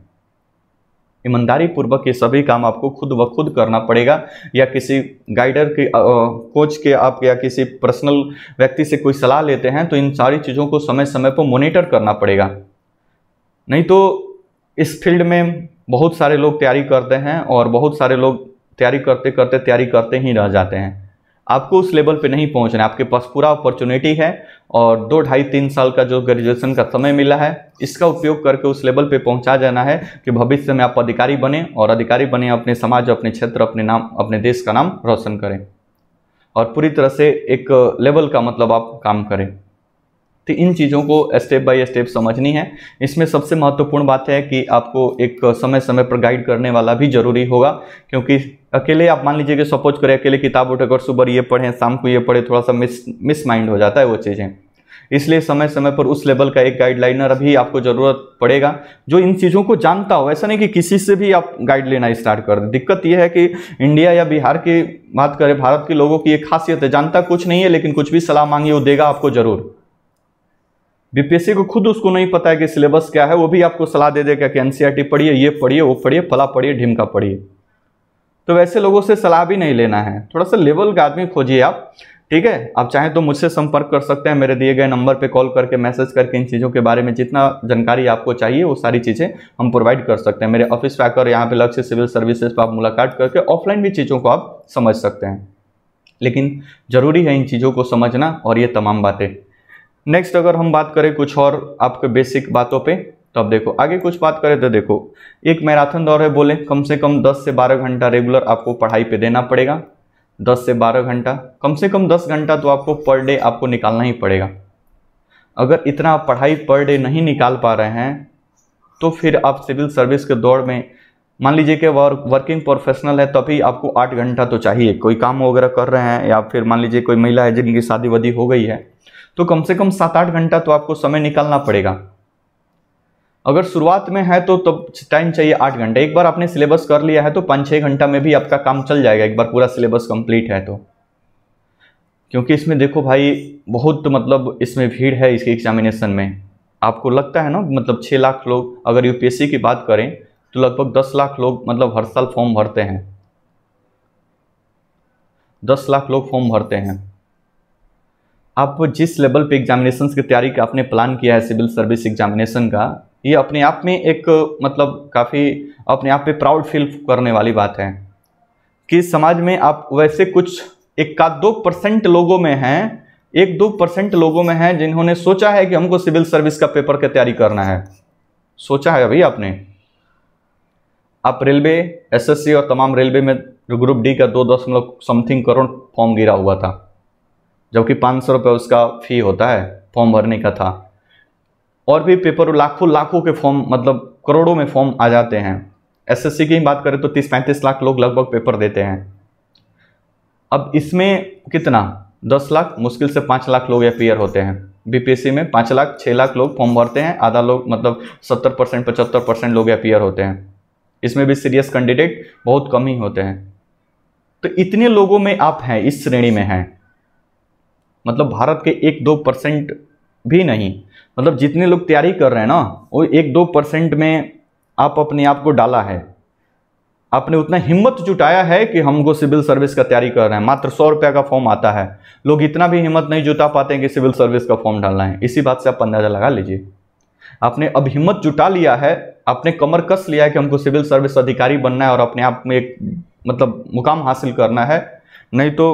ईमानदारी पूर्वक ये सभी काम आपको खुद ब खुद करना पड़ेगा या किसी गाइडर के कोच के आप या किसी पर्सनल व्यक्ति से कोई सलाह लेते हैं तो इन सारी चीज़ों को समय समय पर मोनिटर करना पड़ेगा नहीं तो इस फील्ड में बहुत सारे लोग तैयारी करते हैं और बहुत सारे लोग तैयारी करते करते तैयारी करते ही रह जाते हैं आपको उस लेवल पे नहीं पहुंचना है आपके पास पूरा अपॉर्चुनिटी है और दो ढाई तीन साल का जो ग्रेजुएशन का समय मिला है इसका उपयोग करके उस लेवल पे पहुंचा जाना है कि भविष्य में आप अधिकारी बने और अधिकारी बने अपने समाज अपने क्षेत्र अपने नाम अपने देश का नाम रोशन करें और पूरी तरह से एक लेवल का मतलब आप काम करें तो इन चीज़ों को स्टेप बाय स्टेप समझनी है इसमें सबसे महत्वपूर्ण बात है कि आपको एक समय समय पर गाइड करने वाला भी जरूरी होगा क्योंकि अकेले आप मान लीजिए कि सपोज करें अकेले किताब उठकर सुबह ये पढ़ें शाम को ये पढ़ें थोड़ा सा मिस मिस माइंड हो जाता है वो चीज़ें इसलिए समय समय पर उस लेवल का एक गाइडलाइनर भी आपको ज़रूरत पड़ेगा जो इन चीज़ों को जानता हो ऐसा नहीं कि किसी से भी आप गाइड लेना स्टार्ट कर दें दिक्कत यह है कि इंडिया या बिहार की बात करें भारत के लोगों की एक खासियत है जानता कुछ नहीं है लेकिन कुछ भी सलाह मांगी वो देगा आपको ज़रूर बीपीएससी को खुद उसको नहीं पता है कि सिलेबस क्या है वो भी आपको सलाह दे देगा कि एनसीईआरटी पढ़िए ये पढ़िए वो पढ़िए फला पढ़िए ढिमका पढ़िए तो वैसे लोगों से सलाह भी नहीं लेना है थोड़ा सा लेवल का आदमी खोजिए आप ठीक है आप चाहें तो मुझसे संपर्क कर सकते हैं मेरे दिए गए नंबर पर कॉल करके मैसेज करके इन चीज़ों के बारे में जितना जानकारी आपको चाहिए वो सारी चीज़ें हम प्रोवाइड कर सकते हैं मेरे ऑफिस पे आकर यहाँ पर लक्ष्य सिविल सर्विसेज पर आप मुलाकात करके ऑफलाइन भी चीज़ों को आप समझ सकते हैं लेकिन ज़रूरी है इन चीज़ों को समझना और ये तमाम बातें नेक्स्ट अगर हम बात करें कुछ और आपके बेसिक बातों पे तो अब देखो आगे कुछ बात करें तो देखो एक मैराथन दौर है बोले कम से कम 10 से 12 घंटा रेगुलर आपको पढ़ाई पे देना पड़ेगा 10 से 12 घंटा कम से कम 10 घंटा तो आपको पर डे आपको निकालना ही पड़ेगा अगर इतना पढ़ाई पर डे नहीं निकाल पा रहे हैं तो फिर आप सिविल सर्विस के दौड़ में मान लीजिए कि वर्क वर्किंग प्रोफेशनल है तभी आपको आठ घंटा तो चाहिए कोई काम वगैरह कर रहे हैं या फिर मान लीजिए कोई महिला है जिनकी शादी वादी हो गई है तो कम से कम सात आठ घंटा तो आपको समय निकालना पड़ेगा अगर शुरुआत में है तो तब टाइम चाहिए आठ घंटे एक बार आपने सिलेबस कर लिया है तो पाँच छः घंटा में भी आपका काम चल जाएगा एक बार पूरा सिलेबस कंप्लीट है तो क्योंकि इसमें देखो भाई बहुत मतलब इसमें भीड़ है इसके एग्जामिनेशन में आपको लगता है ना मतलब छः लाख लोग अगर यूपीएससी की बात करें तो लगभग दस लाख लोग मतलब हर साल फॉर्म भरते हैं दस लाख लोग फॉर्म भरते हैं आप जिस लेवल पे एग्जामिनेशन की तैयारी का आपने प्लान किया है सिविल सर्विस एग्जामिनेशन का ये अपने आप में एक मतलब काफ़ी अपने आप पे प्राउड फील करने वाली बात है कि समाज में आप वैसे कुछ का दो परसेंट लोगों में हैं एक दो परसेंट लोगों में हैं जिन्होंने सोचा है कि हमको सिविल सर्विस का पेपर की तैयारी करना है सोचा है अभी आपने आप रेलवे एसएससी और तमाम रेलवे में ग्रुप डी का दो दशमलव समथिंग करोड़ फॉर्म गिरा हुआ था जबकि पाँच सौ रुपये उसका फ़ी होता है फॉर्म भरने का था और भी पेपर लाखों लाखों के फॉर्म मतलब करोड़ों में फॉर्म आ जाते हैं एसएससी की बात करें तो तीस पैंतीस लाख लोग लगभग पेपर देते हैं अब इसमें कितना दस लाख मुश्किल से पाँच लाख लोग अपीयर होते हैं बीपीएससी में पाँच लाख छः लाख लोग फॉर्म भरते हैं आधा लोग मतलब सत्तर परसेंट पचहत्तर परसेंट लोग अपीयर होते हैं इसमें भी सीरियस कैंडिडेट बहुत कम ही होते हैं तो इतने लोगों में आप हैं इस श्रेणी में हैं मतलब भारत के एक दो परसेंट भी नहीं मतलब जितने लोग तैयारी कर रहे हैं ना वो एक दो परसेंट में आप अपने आप को डाला है आपने उतना हिम्मत जुटाया है कि हमको सिविल सर्विस का तैयारी कर रहे हैं मात्र सौ रुपये का फॉर्म आता है लोग इतना भी हिम्मत नहीं जुटा पाते हैं कि सिविल सर्विस का फॉर्म डालना है इसी बात से आप अंदाजा लगा लीजिए आपने अब हिम्मत जुटा लिया है आपने कमर कस लिया है कि हमको सिविल सर्विस अधिकारी बनना है और अपने आप में एक मतलब मुकाम हासिल करना है नहीं तो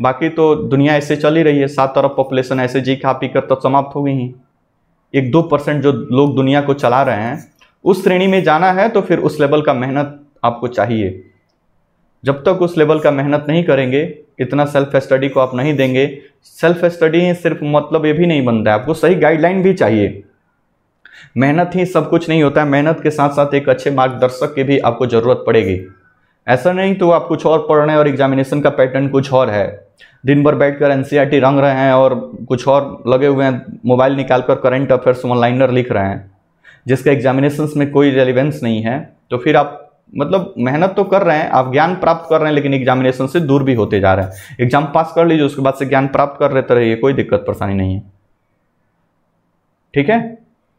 बाकी तो दुनिया ऐसे चल ही रही है सात अरब पॉपुलेशन ऐसे जी खा पी कर तो समाप्त हो गई ही एक दो परसेंट जो लोग दुनिया को चला रहे हैं उस श्रेणी में जाना है तो फिर उस लेवल का मेहनत आपको चाहिए जब तक उस लेवल का मेहनत नहीं करेंगे इतना सेल्फ स्टडी को आप नहीं देंगे सेल्फ स्टडी सिर्फ मतलब ये भी नहीं बनता है आपको सही गाइडलाइन भी चाहिए मेहनत ही सब कुछ नहीं होता है मेहनत के साथ साथ एक अच्छे मार्गदर्शक की भी आपको ज़रूरत पड़ेगी ऐसा नहीं तो आप कुछ और पढ़ रहे हैं और एग्जामिनेशन का पैटर्न कुछ और है दिन भर बैठ कर एन e रंग रहे हैं और कुछ और लगे हुए हैं मोबाइल निकाल कर करेंट अफेयर्स ऑनलाइनर लिख रहे हैं जिसका एग्जामिनेशन में कोई रेलिवेंस नहीं है तो फिर आप मतलब मेहनत तो कर रहे हैं आप ज्ञान प्राप्त कर रहे हैं लेकिन एग्जामिनेशन से दूर भी होते जा रहे हैं एग्जाम पास कर लीजिए उसके बाद से ज्ञान प्राप्त कर लेते रहिए कोई दिक्कत परेशानी नहीं है ठीक है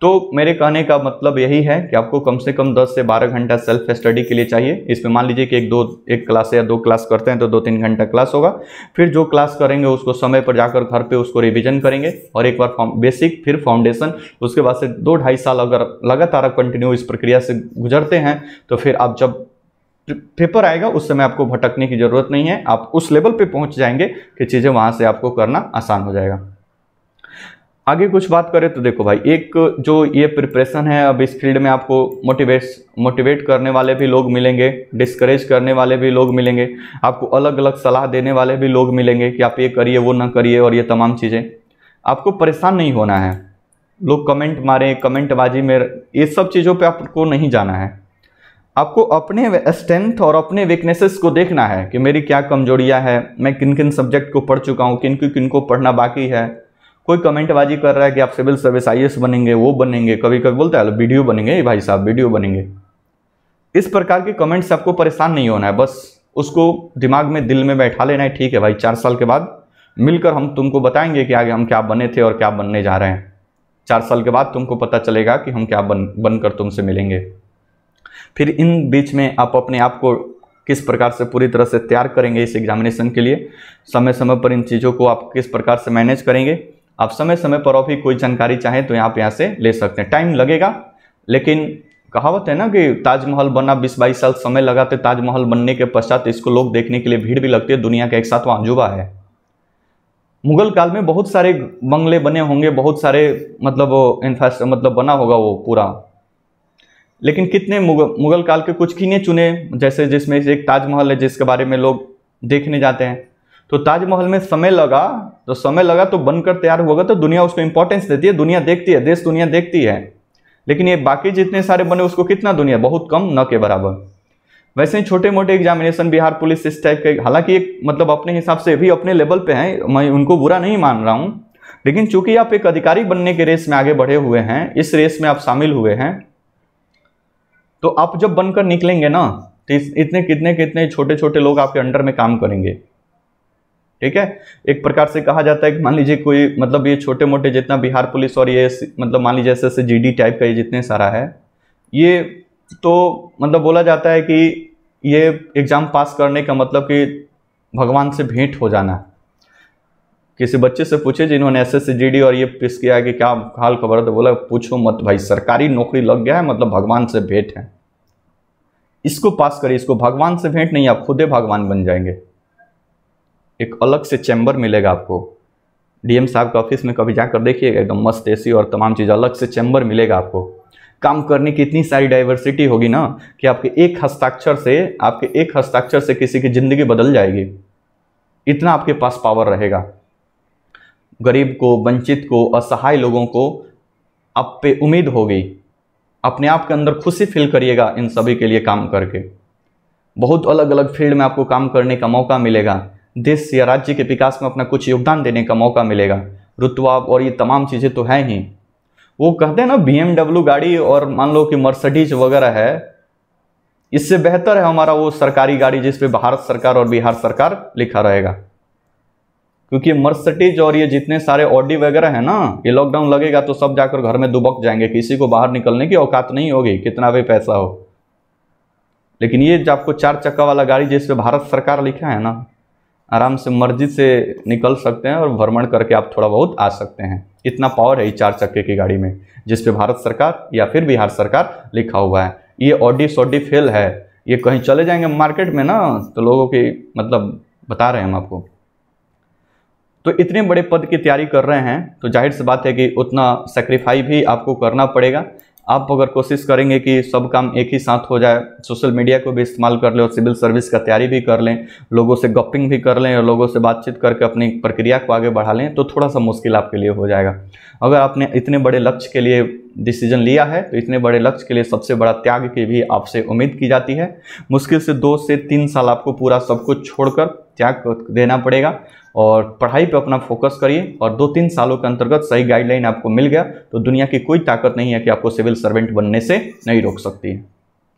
तो मेरे कहने का मतलब यही है कि आपको कम से कम 10 से 12 घंटा सेल्फ स्टडी के लिए चाहिए इसमें मान लीजिए कि एक दो एक क्लास या दो क्लास करते हैं तो दो तीन घंटा क्लास होगा फिर जो क्लास करेंगे उसको समय पर जाकर घर पे उसको रिवीजन करेंगे और एक बार बेसिक फिर फाउंडेशन उसके बाद से दो ढाई साल अगर लगातार आप कंटिन्यू इस प्रक्रिया से गुजरते हैं तो फिर आप जब पेपर आएगा उस समय आपको भटकने की ज़रूरत नहीं है आप उस लेवल पर पहुँच जाएंगे कि चीज़ें वहाँ से आपको करना आसान हो जाएगा आगे कुछ बात करें तो देखो भाई एक जो ये प्रिपरेशन है अब इस फील्ड में आपको मोटिवेट मोटिवेट करने वाले भी लोग मिलेंगे डिस्करेज करने वाले भी लोग मिलेंगे आपको अलग अलग सलाह देने वाले भी लोग मिलेंगे कि आप ये करिए वो ना करिए और ये तमाम चीज़ें आपको परेशान नहीं होना है लोग कमेंट मारें कमेंटबाजी में ये सब चीज़ों पर आपको नहीं जाना है आपको अपने स्ट्रेंथ और अपने वीकनेसेस को देखना है कि मेरी क्या कमजोरियाँ हैं मैं किन किन सब्जेक्ट को पढ़ चुका हूँ किन किन को पढ़ना बाकी है कोई कमेंटबाजी कर रहा है कि आप सिविल सर्विस आई बनेंगे वो बनेंगे कभी कभी बोलता है वीडियो बनेंगे भाई साहब वीडियो बनेंगे इस प्रकार के कमेंट्स आपको परेशान नहीं होना है बस उसको दिमाग में दिल में बैठा लेना है ठीक है भाई चार साल के बाद मिलकर हम तुमको बताएंगे कि आगे हम क्या बने थे और क्या बनने जा रहे हैं चार साल के बाद तुमको पता चलेगा कि हम क्या बन बनकर तुमसे मिलेंगे फिर इन बीच में आप अपने आप को किस प्रकार से पूरी तरह से तैयार करेंगे इस एग्जामिनेशन के लिए समय समय पर इन चीज़ों को आप किस प्रकार से मैनेज करेंगे आप समय समय पर भी कोई जानकारी चाहे तो आप यहाँ से ले सकते हैं टाइम लगेगा लेकिन कहावत है ना कि ताजमहल बना बीस बाईस साल समय लगाते ताजमहल बनने के पश्चात इसको लोग देखने के लिए भीड़ भी लगती है दुनिया का एक वहाँ अंजुबा है मुगल काल में बहुत सारे बंगले बने होंगे बहुत सारे मतलब इंफ्रास्ट्रक्चर मतलब बना होगा वो पूरा लेकिन कितने मुगल मुगल काल के कुछ किने चुने जैसे जिसमें एक ताजमहल है जिसके बारे में लोग देखने जाते हैं तो ताजमहल में समय लगा तो समय लगा तो बनकर तैयार होगा तो दुनिया उसको इंपॉर्टेंस देती है दुनिया देखती है देश दुनिया देखती है लेकिन ये बाकी जितने सारे बने उसको कितना दुनिया बहुत कम न के बराबर वैसे ही छोटे मोटे एग्जामिनेशन बिहार पुलिस इस टाइप के हालांकि एक मतलब अपने हिसाब से भी अपने लेवल पे हैं मैं उनको बुरा नहीं मान रहा हूँ लेकिन चूंकि आप एक अधिकारी बनने के रेस में आगे बढ़े हुए हैं इस रेस में आप शामिल हुए हैं तो आप जब बनकर निकलेंगे ना तो इतने कितने कितने छोटे छोटे लोग आपके अंडर में काम करेंगे ठीक है एक प्रकार से कहा जाता है कि मान लीजिए कोई मतलब ये छोटे मोटे जितना बिहार पुलिस और ये मतलब मान लीजिए ऐसे ऐसे जी टाइप का ये जितने सारा है ये तो मतलब बोला जाता है कि ये एग्ज़ाम पास करने का मतलब कि भगवान से भेंट हो जाना किसी बच्चे से पूछे जिन्होंने एस एस और ये पेश किया कि क्या हाल खबर है तो बोला पूछो मत भाई सरकारी नौकरी लग गया है मतलब भगवान से भेंट है इसको पास करिए इसको भगवान से भेंट नहीं आप खुदे भगवान बन जाएंगे एक अलग से चैम्बर मिलेगा आपको डीएम साहब के ऑफिस में कभी जाकर देखिएगा एकदम मस्त ए और तमाम चीज़ अलग से चैम्बर मिलेगा आपको काम करने की इतनी सारी डाइवर्सिटी होगी ना कि आपके एक हस्ताक्षर से आपके एक हस्ताक्षर से किसी की ज़िंदगी बदल जाएगी इतना आपके पास पावर रहेगा गरीब को वंचित को असहाय लोगों को आप पे उम्मीद होगी अपने आप के अंदर खुशी फील करिएगा इन सभी के लिए काम करके बहुत अलग अलग फील्ड में आपको काम करने का मौका मिलेगा देश या राज्य के विकास में अपना कुछ योगदान देने का मौका मिलेगा रुतवा और ये तमाम चीज़ें तो हैं ही वो कहते हैं ना बी गाड़ी और मान लो कि मर्सडीज वगैरह है इससे बेहतर है हमारा वो सरकारी गाड़ी जिसपे भारत सरकार और बिहार सरकार लिखा रहेगा क्योंकि मर्सडीज और ये जितने सारे ऑडी वगैरह हैं ना ये लॉकडाउन लगेगा तो सब जाकर घर में दुबक जाएंगे किसी को बाहर निकलने की औकात नहीं होगी कितना भी पैसा हो लेकिन ये जो आपको चार चक्का वाला गाड़ी जिसपे भारत सरकार लिखा है ना आराम से मर्जी से निकल सकते हैं और भ्रमण करके आप थोड़ा बहुत आ सकते हैं इतना पावर है चार चक्के की गाड़ी में जिस पे भारत सरकार या फिर बिहार सरकार लिखा हुआ है ये ऑडी सोडी फेल है ये कहीं चले जाएंगे मार्केट में ना तो लोगों की मतलब बता रहे हैं हम आपको तो इतने बड़े पद की तैयारी कर रहे हैं तो जाहिर सी बात है कि उतना सेक्रीफाई भी आपको करना पड़ेगा आप अगर कोशिश करेंगे कि सब काम एक ही साथ हो जाए सोशल मीडिया को भी इस्तेमाल कर लें और सिविल सर्विस का तैयारी भी कर लें लोगों से गपिंग भी कर लें और लोगों से बातचीत करके अपनी प्रक्रिया को आगे बढ़ा लें तो थोड़ा सा मुश्किल आपके लिए हो जाएगा अगर आपने इतने बड़े लक्ष्य के लिए डिसीजन लिया है तो इतने बड़े लक्ष्य के लिए सबसे बड़ा त्याग की भी आपसे उम्मीद की जाती है मुश्किल से दो से तीन साल आपको पूरा सब कुछ छोड़कर त्याग देना पड़ेगा और पढ़ाई पे अपना फोकस करिए और दो तीन सालों के अंतर्गत सही गाइडलाइन आपको मिल गया तो दुनिया की कोई ताकत नहीं है कि आपको सिविल सर्वेंट बनने से नहीं रोक सकती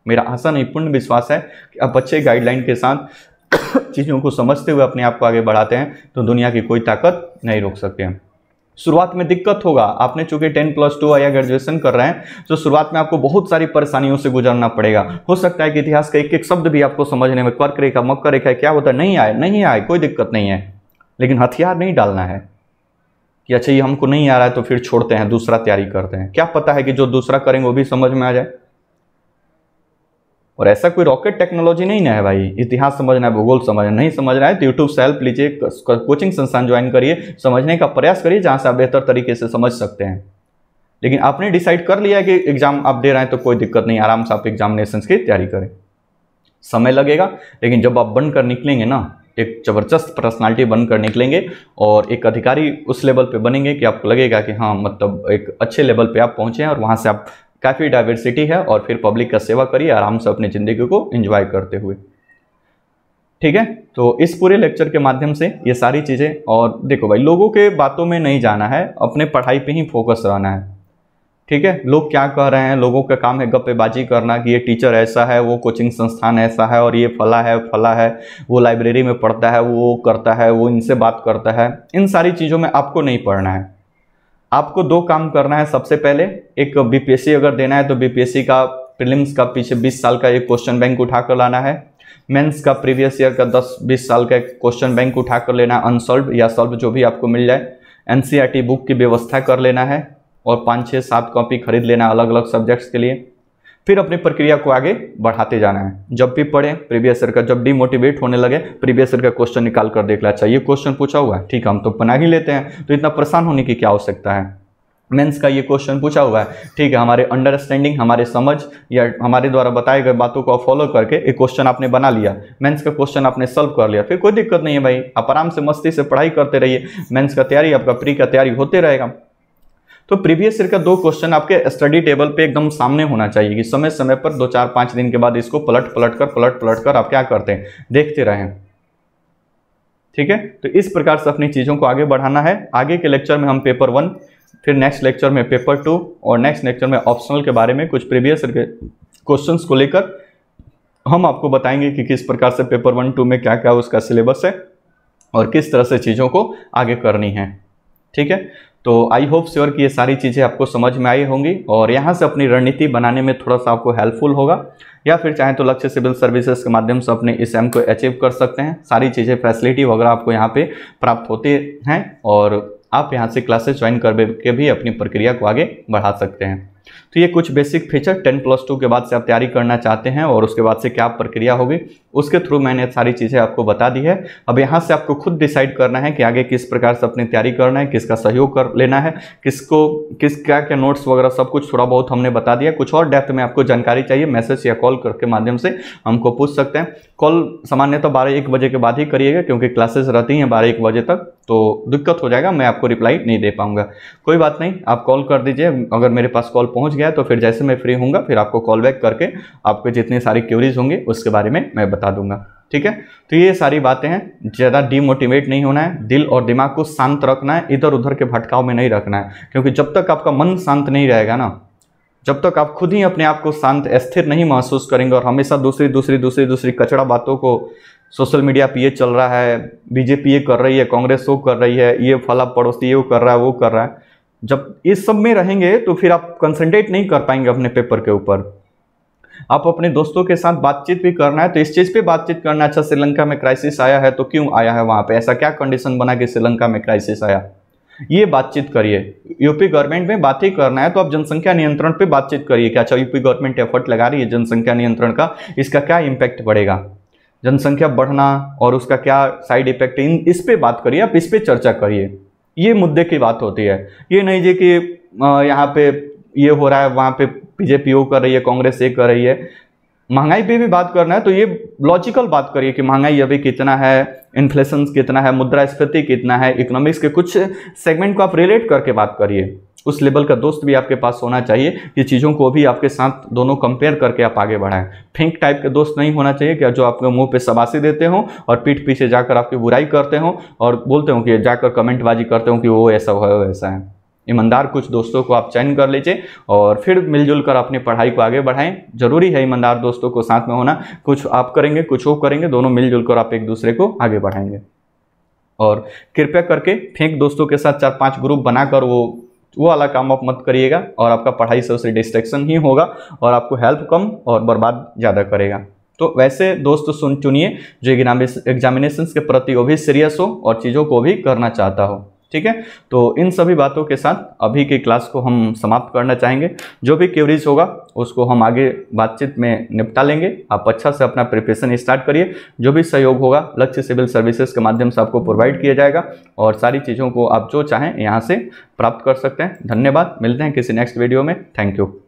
मेरा आशा नहीं पूर्ण विश्वास है कि आप अच्छे गाइडलाइन के साथ चीज़ों को समझते हुए अपने आप को आगे बढ़ाते हैं तो दुनिया की कोई ताकत नहीं रोक सकते हैं शुरुआत में दिक्कत होगा आपने चूंकि टेन प्लस टू या ग्रेजुएशन कर रहे हैं तो शुरुआत में आपको बहुत सारी परेशानियों से गुजरना पड़ेगा हो सकता है कि इतिहास का एक एक शब्द भी आपको समझने में कर्क रेखा मकर रेखा क्या होता है नहीं आए नहीं आए कोई दिक्कत नहीं है लेकिन हथियार नहीं डालना है कि अच्छा ये हमको नहीं आ रहा है तो फिर छोड़ते हैं दूसरा तैयारी करते हैं क्या पता है कि जो दूसरा करेंगे वो भी समझ में आ जाए और ऐसा कोई रॉकेट टेक्नोलॉजी नहीं ना है भाई इतिहास समझना है भूगोल समझना नहीं समझ रहा है तो यूट्यूब से हेल्प लीजिए कोचिंग संस्थान ज्वाइन करिए समझने का प्रयास करिए जहाँ से आप बेहतर तरीके से समझ सकते हैं लेकिन आपने डिसाइड कर लिया कि एग्ज़ाम आप दे रहे हैं तो कोई दिक्कत नहीं आराम से आप एग्जामिनेशन की तैयारी करें समय लगेगा लेकिन जब आप बनकर कर निकलेंगे ना एक ज़बरदस्त पर्सनालिटी बनकर निकलेंगे और एक अधिकारी उस लेवल पे बनेंगे कि आपको लगेगा कि हाँ मतलब एक अच्छे लेवल पे आप पहुँचे हैं और वहाँ से आप काफ़ी डाइवर्सिटी है और फिर पब्लिक का सेवा करिए आराम से अपनी ज़िंदगी को इन्जॉय करते हुए ठीक है तो इस पूरे लेक्चर के माध्यम से ये सारी चीज़ें और देखो भाई लोगों के बातों में नहीं जाना है अपने पढ़ाई पर ही फोकस रहना है ठीक है लोग क्या कह रहे हैं लोगों का काम है गप्पेबाजी करना कि ये टीचर ऐसा है वो कोचिंग संस्थान ऐसा है और ये फला है फला है वो लाइब्रेरी में पढ़ता है वो करता है वो इनसे बात करता है इन सारी चीज़ों में आपको नहीं पढ़ना है आपको दो काम करना है सबसे पहले एक बीपीएससी अगर देना है तो बीपीएससी का प्रिलिम्स का पीछे 20 साल का एक क्वेश्चन बैंक उठा कर लाना है मेंस का प्रीवियस ईयर का 10-20 साल का एक क्वेश्चन बैंक उठा कर लेना अनसॉल्व या सॉल्व जो भी आपको मिल जाए एनसीईआरटी बुक e की व्यवस्था कर लेना है और पाँच छः सात कॉपी खरीद लेना अलग अलग सब्जेक्ट्स के लिए फिर अपनी प्रक्रिया को आगे बढ़ाते जाना है जब भी पढ़ें प्रीवियस ईयर का जब डिमोटिवेट होने लगे प्रीवियस ईयर का क्वेश्चन निकाल कर देख ला अच्छा ये क्वेश्चन पूछा हुआ है ठीक है हम तो बना ही लेते हैं तो इतना परेशान होने की क्या आवश्यकता है मेंस का ये क्वेश्चन पूछा हुआ है ठीक है हमारे अंडरस्टैंडिंग हमारे समझ या हमारे द्वारा बताए गए बातों को फॉलो करके एक क्वेश्चन आपने बना लिया मेंस का क्वेश्चन आपने सॉल्व कर लिया फिर कोई दिक्कत नहीं है भाई आप आराम से मस्ती से पढ़ाई करते रहिए मेंस का तैयारी आपका प्री का तैयारी होते रहेगा तो प्रीवियस ईयर का दो क्वेश्चन आपके स्टडी टेबल पे एकदम सामने होना चाहिए कि समय समय पर दो चार पाँच दिन के बाद इसको पलट पलट कर पलट पलट कर आप क्या करते हैं देखते रहें ठीक है तो इस प्रकार से अपनी चीज़ों को आगे बढ़ाना है आगे के लेक्चर में हम पेपर वन फिर नेक्स्ट लेक्चर में पेपर टू और नेक्स्ट लेक्चर में ऑप्शनल के बारे में कुछ प्रीवियस ईयर के क्वेश्चन को लेकर हम आपको बताएंगे कि किस प्रकार से पेपर वन टू में क्या क्या उसका सिलेबस है और किस तरह से चीज़ों को आगे करनी है ठीक है तो आई होप श्योर कि ये सारी चीज़ें आपको समझ में आई होंगी और यहाँ से अपनी रणनीति बनाने में थोड़ा सा आपको हेल्पफुल होगा या फिर चाहे तो लक्ष्य सिविल सर्विसेज के माध्यम से अपने इस एम को अचीव कर सकते हैं सारी चीज़ें फैसिलिटी वगैरह आपको यहाँ पे प्राप्त होते हैं और आप यहाँ से क्लासेस ज्वाइन कर भी अपनी प्रक्रिया को आगे बढ़ा सकते हैं तो ये कुछ basic feature ten plus two के बाद से आप तैयारी करना चाहते हैं और उसके बाद से क्या प्रक्रिया होगी उसके थ्रू मैंने सारी चीज़ें आपको बता दी है अब यहाँ से आपको खुद डिसाइड करना है कि आगे किस प्रकार से अपनी तैयारी करना है किसका सहयोग कर लेना है किसको किस क्या क्या नोट्स वगैरह सब कुछ थोड़ा बहुत हमने बता दिया कुछ और डेप्थ में आपको जानकारी चाहिए मैसेज या कॉल करके माध्यम से हमको पूछ सकते हैं कॉल सामान्यतः तो बारह एक बजे के बाद ही करिएगा क्योंकि क्लासेस रहती हैं बारह एक बजे तक तो दिक्कत हो जाएगा मैं आपको रिप्लाई नहीं दे पाऊँगा कोई बात नहीं आप कॉल कर दीजिए अगर मेरे पास कॉल पहुँच गया गया तो फिर जैसे मैं फ्री हूँगा फिर आपको कॉल बैक करके आपके जितनी सारी क्यूरीज होंगी उसके बारे में मैं बता दूंगा ठीक है तो ये सारी बातें हैं ज़्यादा डीमोटिवेट नहीं होना है दिल और दिमाग को शांत रखना है इधर उधर के भटकाव में नहीं रखना है क्योंकि जब तक आपका मन शांत नहीं रहेगा ना जब तक आप खुद ही अपने आप को शांत स्थिर नहीं महसूस करेंगे और हमेशा दूसरी दूसरी दूसरी दूसरी कचड़ा बातों को सोशल मीडिया पे ये चल रहा है बीजेपी ये कर रही है कांग्रेस वो कर रही है ये फला पड़ोसी ये वो कर रहा है वो कर रहा है जब इस सब में रहेंगे तो फिर आप कंसंट्रेट नहीं कर पाएंगे अपने पेपर के ऊपर आप अपने दोस्तों के साथ बातचीत भी करना है तो इस चीज़ पे बातचीत करना है अच्छा श्रीलंका में क्राइसिस आया है तो क्यों आया है वहाँ पे ऐसा क्या कंडीशन बना कि श्रीलंका में क्राइसिस आया ये बातचीत करिए यूपी गवर्नमेंट में बात ही करना है तो आप जनसंख्या नियंत्रण पर बातचीत करिए कि अच्छा यूपी गवर्नमेंट एफर्ट लगा रही है जनसंख्या नियंत्रण का इसका क्या इम्पैक्ट पड़ेगा जनसंख्या बढ़ना और उसका क्या साइड इफेक्ट इन इस पर बात करिए आप इस पर चर्चा करिए ये मुद्दे की बात होती है ये नहीं जी कि यहाँ पे ये हो रहा है वहाँ पे बीजेपी वो कर रही है कांग्रेस ये कर रही है महंगाई पे भी बात करना है तो ये लॉजिकल बात करिए कि महंगाई अभी कितना है इन्फ्लेशन कितना है मुद्रास्फीति कितना है इकोनॉमिक्स के कुछ सेगमेंट को आप रिलेट करके बात करिए उस लेवल का दोस्त भी आपके पास होना चाहिए कि चीज़ों को भी आपके साथ दोनों कंपेयर करके आप आगे बढ़ाएं फिंक टाइप के दोस्त नहीं होना चाहिए कि जो आपके मुंह पे सबासी देते हों और पीठ पीछे जाकर आपकी बुराई करते हों और बोलते हों कि जाकर कमेंटबाजी करते हों कि वो ऐसा हो ऐसा है ईमानदार कुछ दोस्तों को आप चयन कर लीजिए और फिर मिलजुल कर अपनी पढ़ाई को आगे बढ़ाएं जरूरी है ईमानदार दोस्तों को साथ में होना कुछ आप करेंगे कुछ वो करेंगे दोनों मिलजुल कर आप एक दूसरे को आगे बढ़ाएंगे और कृपया करके फेंक दोस्तों के साथ चार पांच ग्रुप बनाकर वो वो वाला काम आप मत करिएगा और आपका पढ़ाई से उससे डिस्ट्रैक्शन ही होगा और आपको हेल्प कम और बर्बाद ज़्यादा करेगा तो वैसे दोस्त सुन चुनिए जो एग्जामिनेशन के प्रति वो भी सीरियस हो और चीज़ों को भी करना चाहता हो ठीक है तो इन सभी बातों के साथ अभी की क्लास को हम समाप्त करना चाहेंगे जो भी क्यूरीज होगा उसको हम आगे बातचीत में निपटा लेंगे आप अच्छा से अपना प्रिपरेशन स्टार्ट करिए जो भी सहयोग होगा लक्ष्य सिविल सर्विसेज के माध्यम से आपको प्रोवाइड किया जाएगा और सारी चीज़ों को आप जो चाहें यहाँ से प्राप्त कर सकते हैं धन्यवाद मिलते हैं किसी नेक्स्ट वीडियो में थैंक यू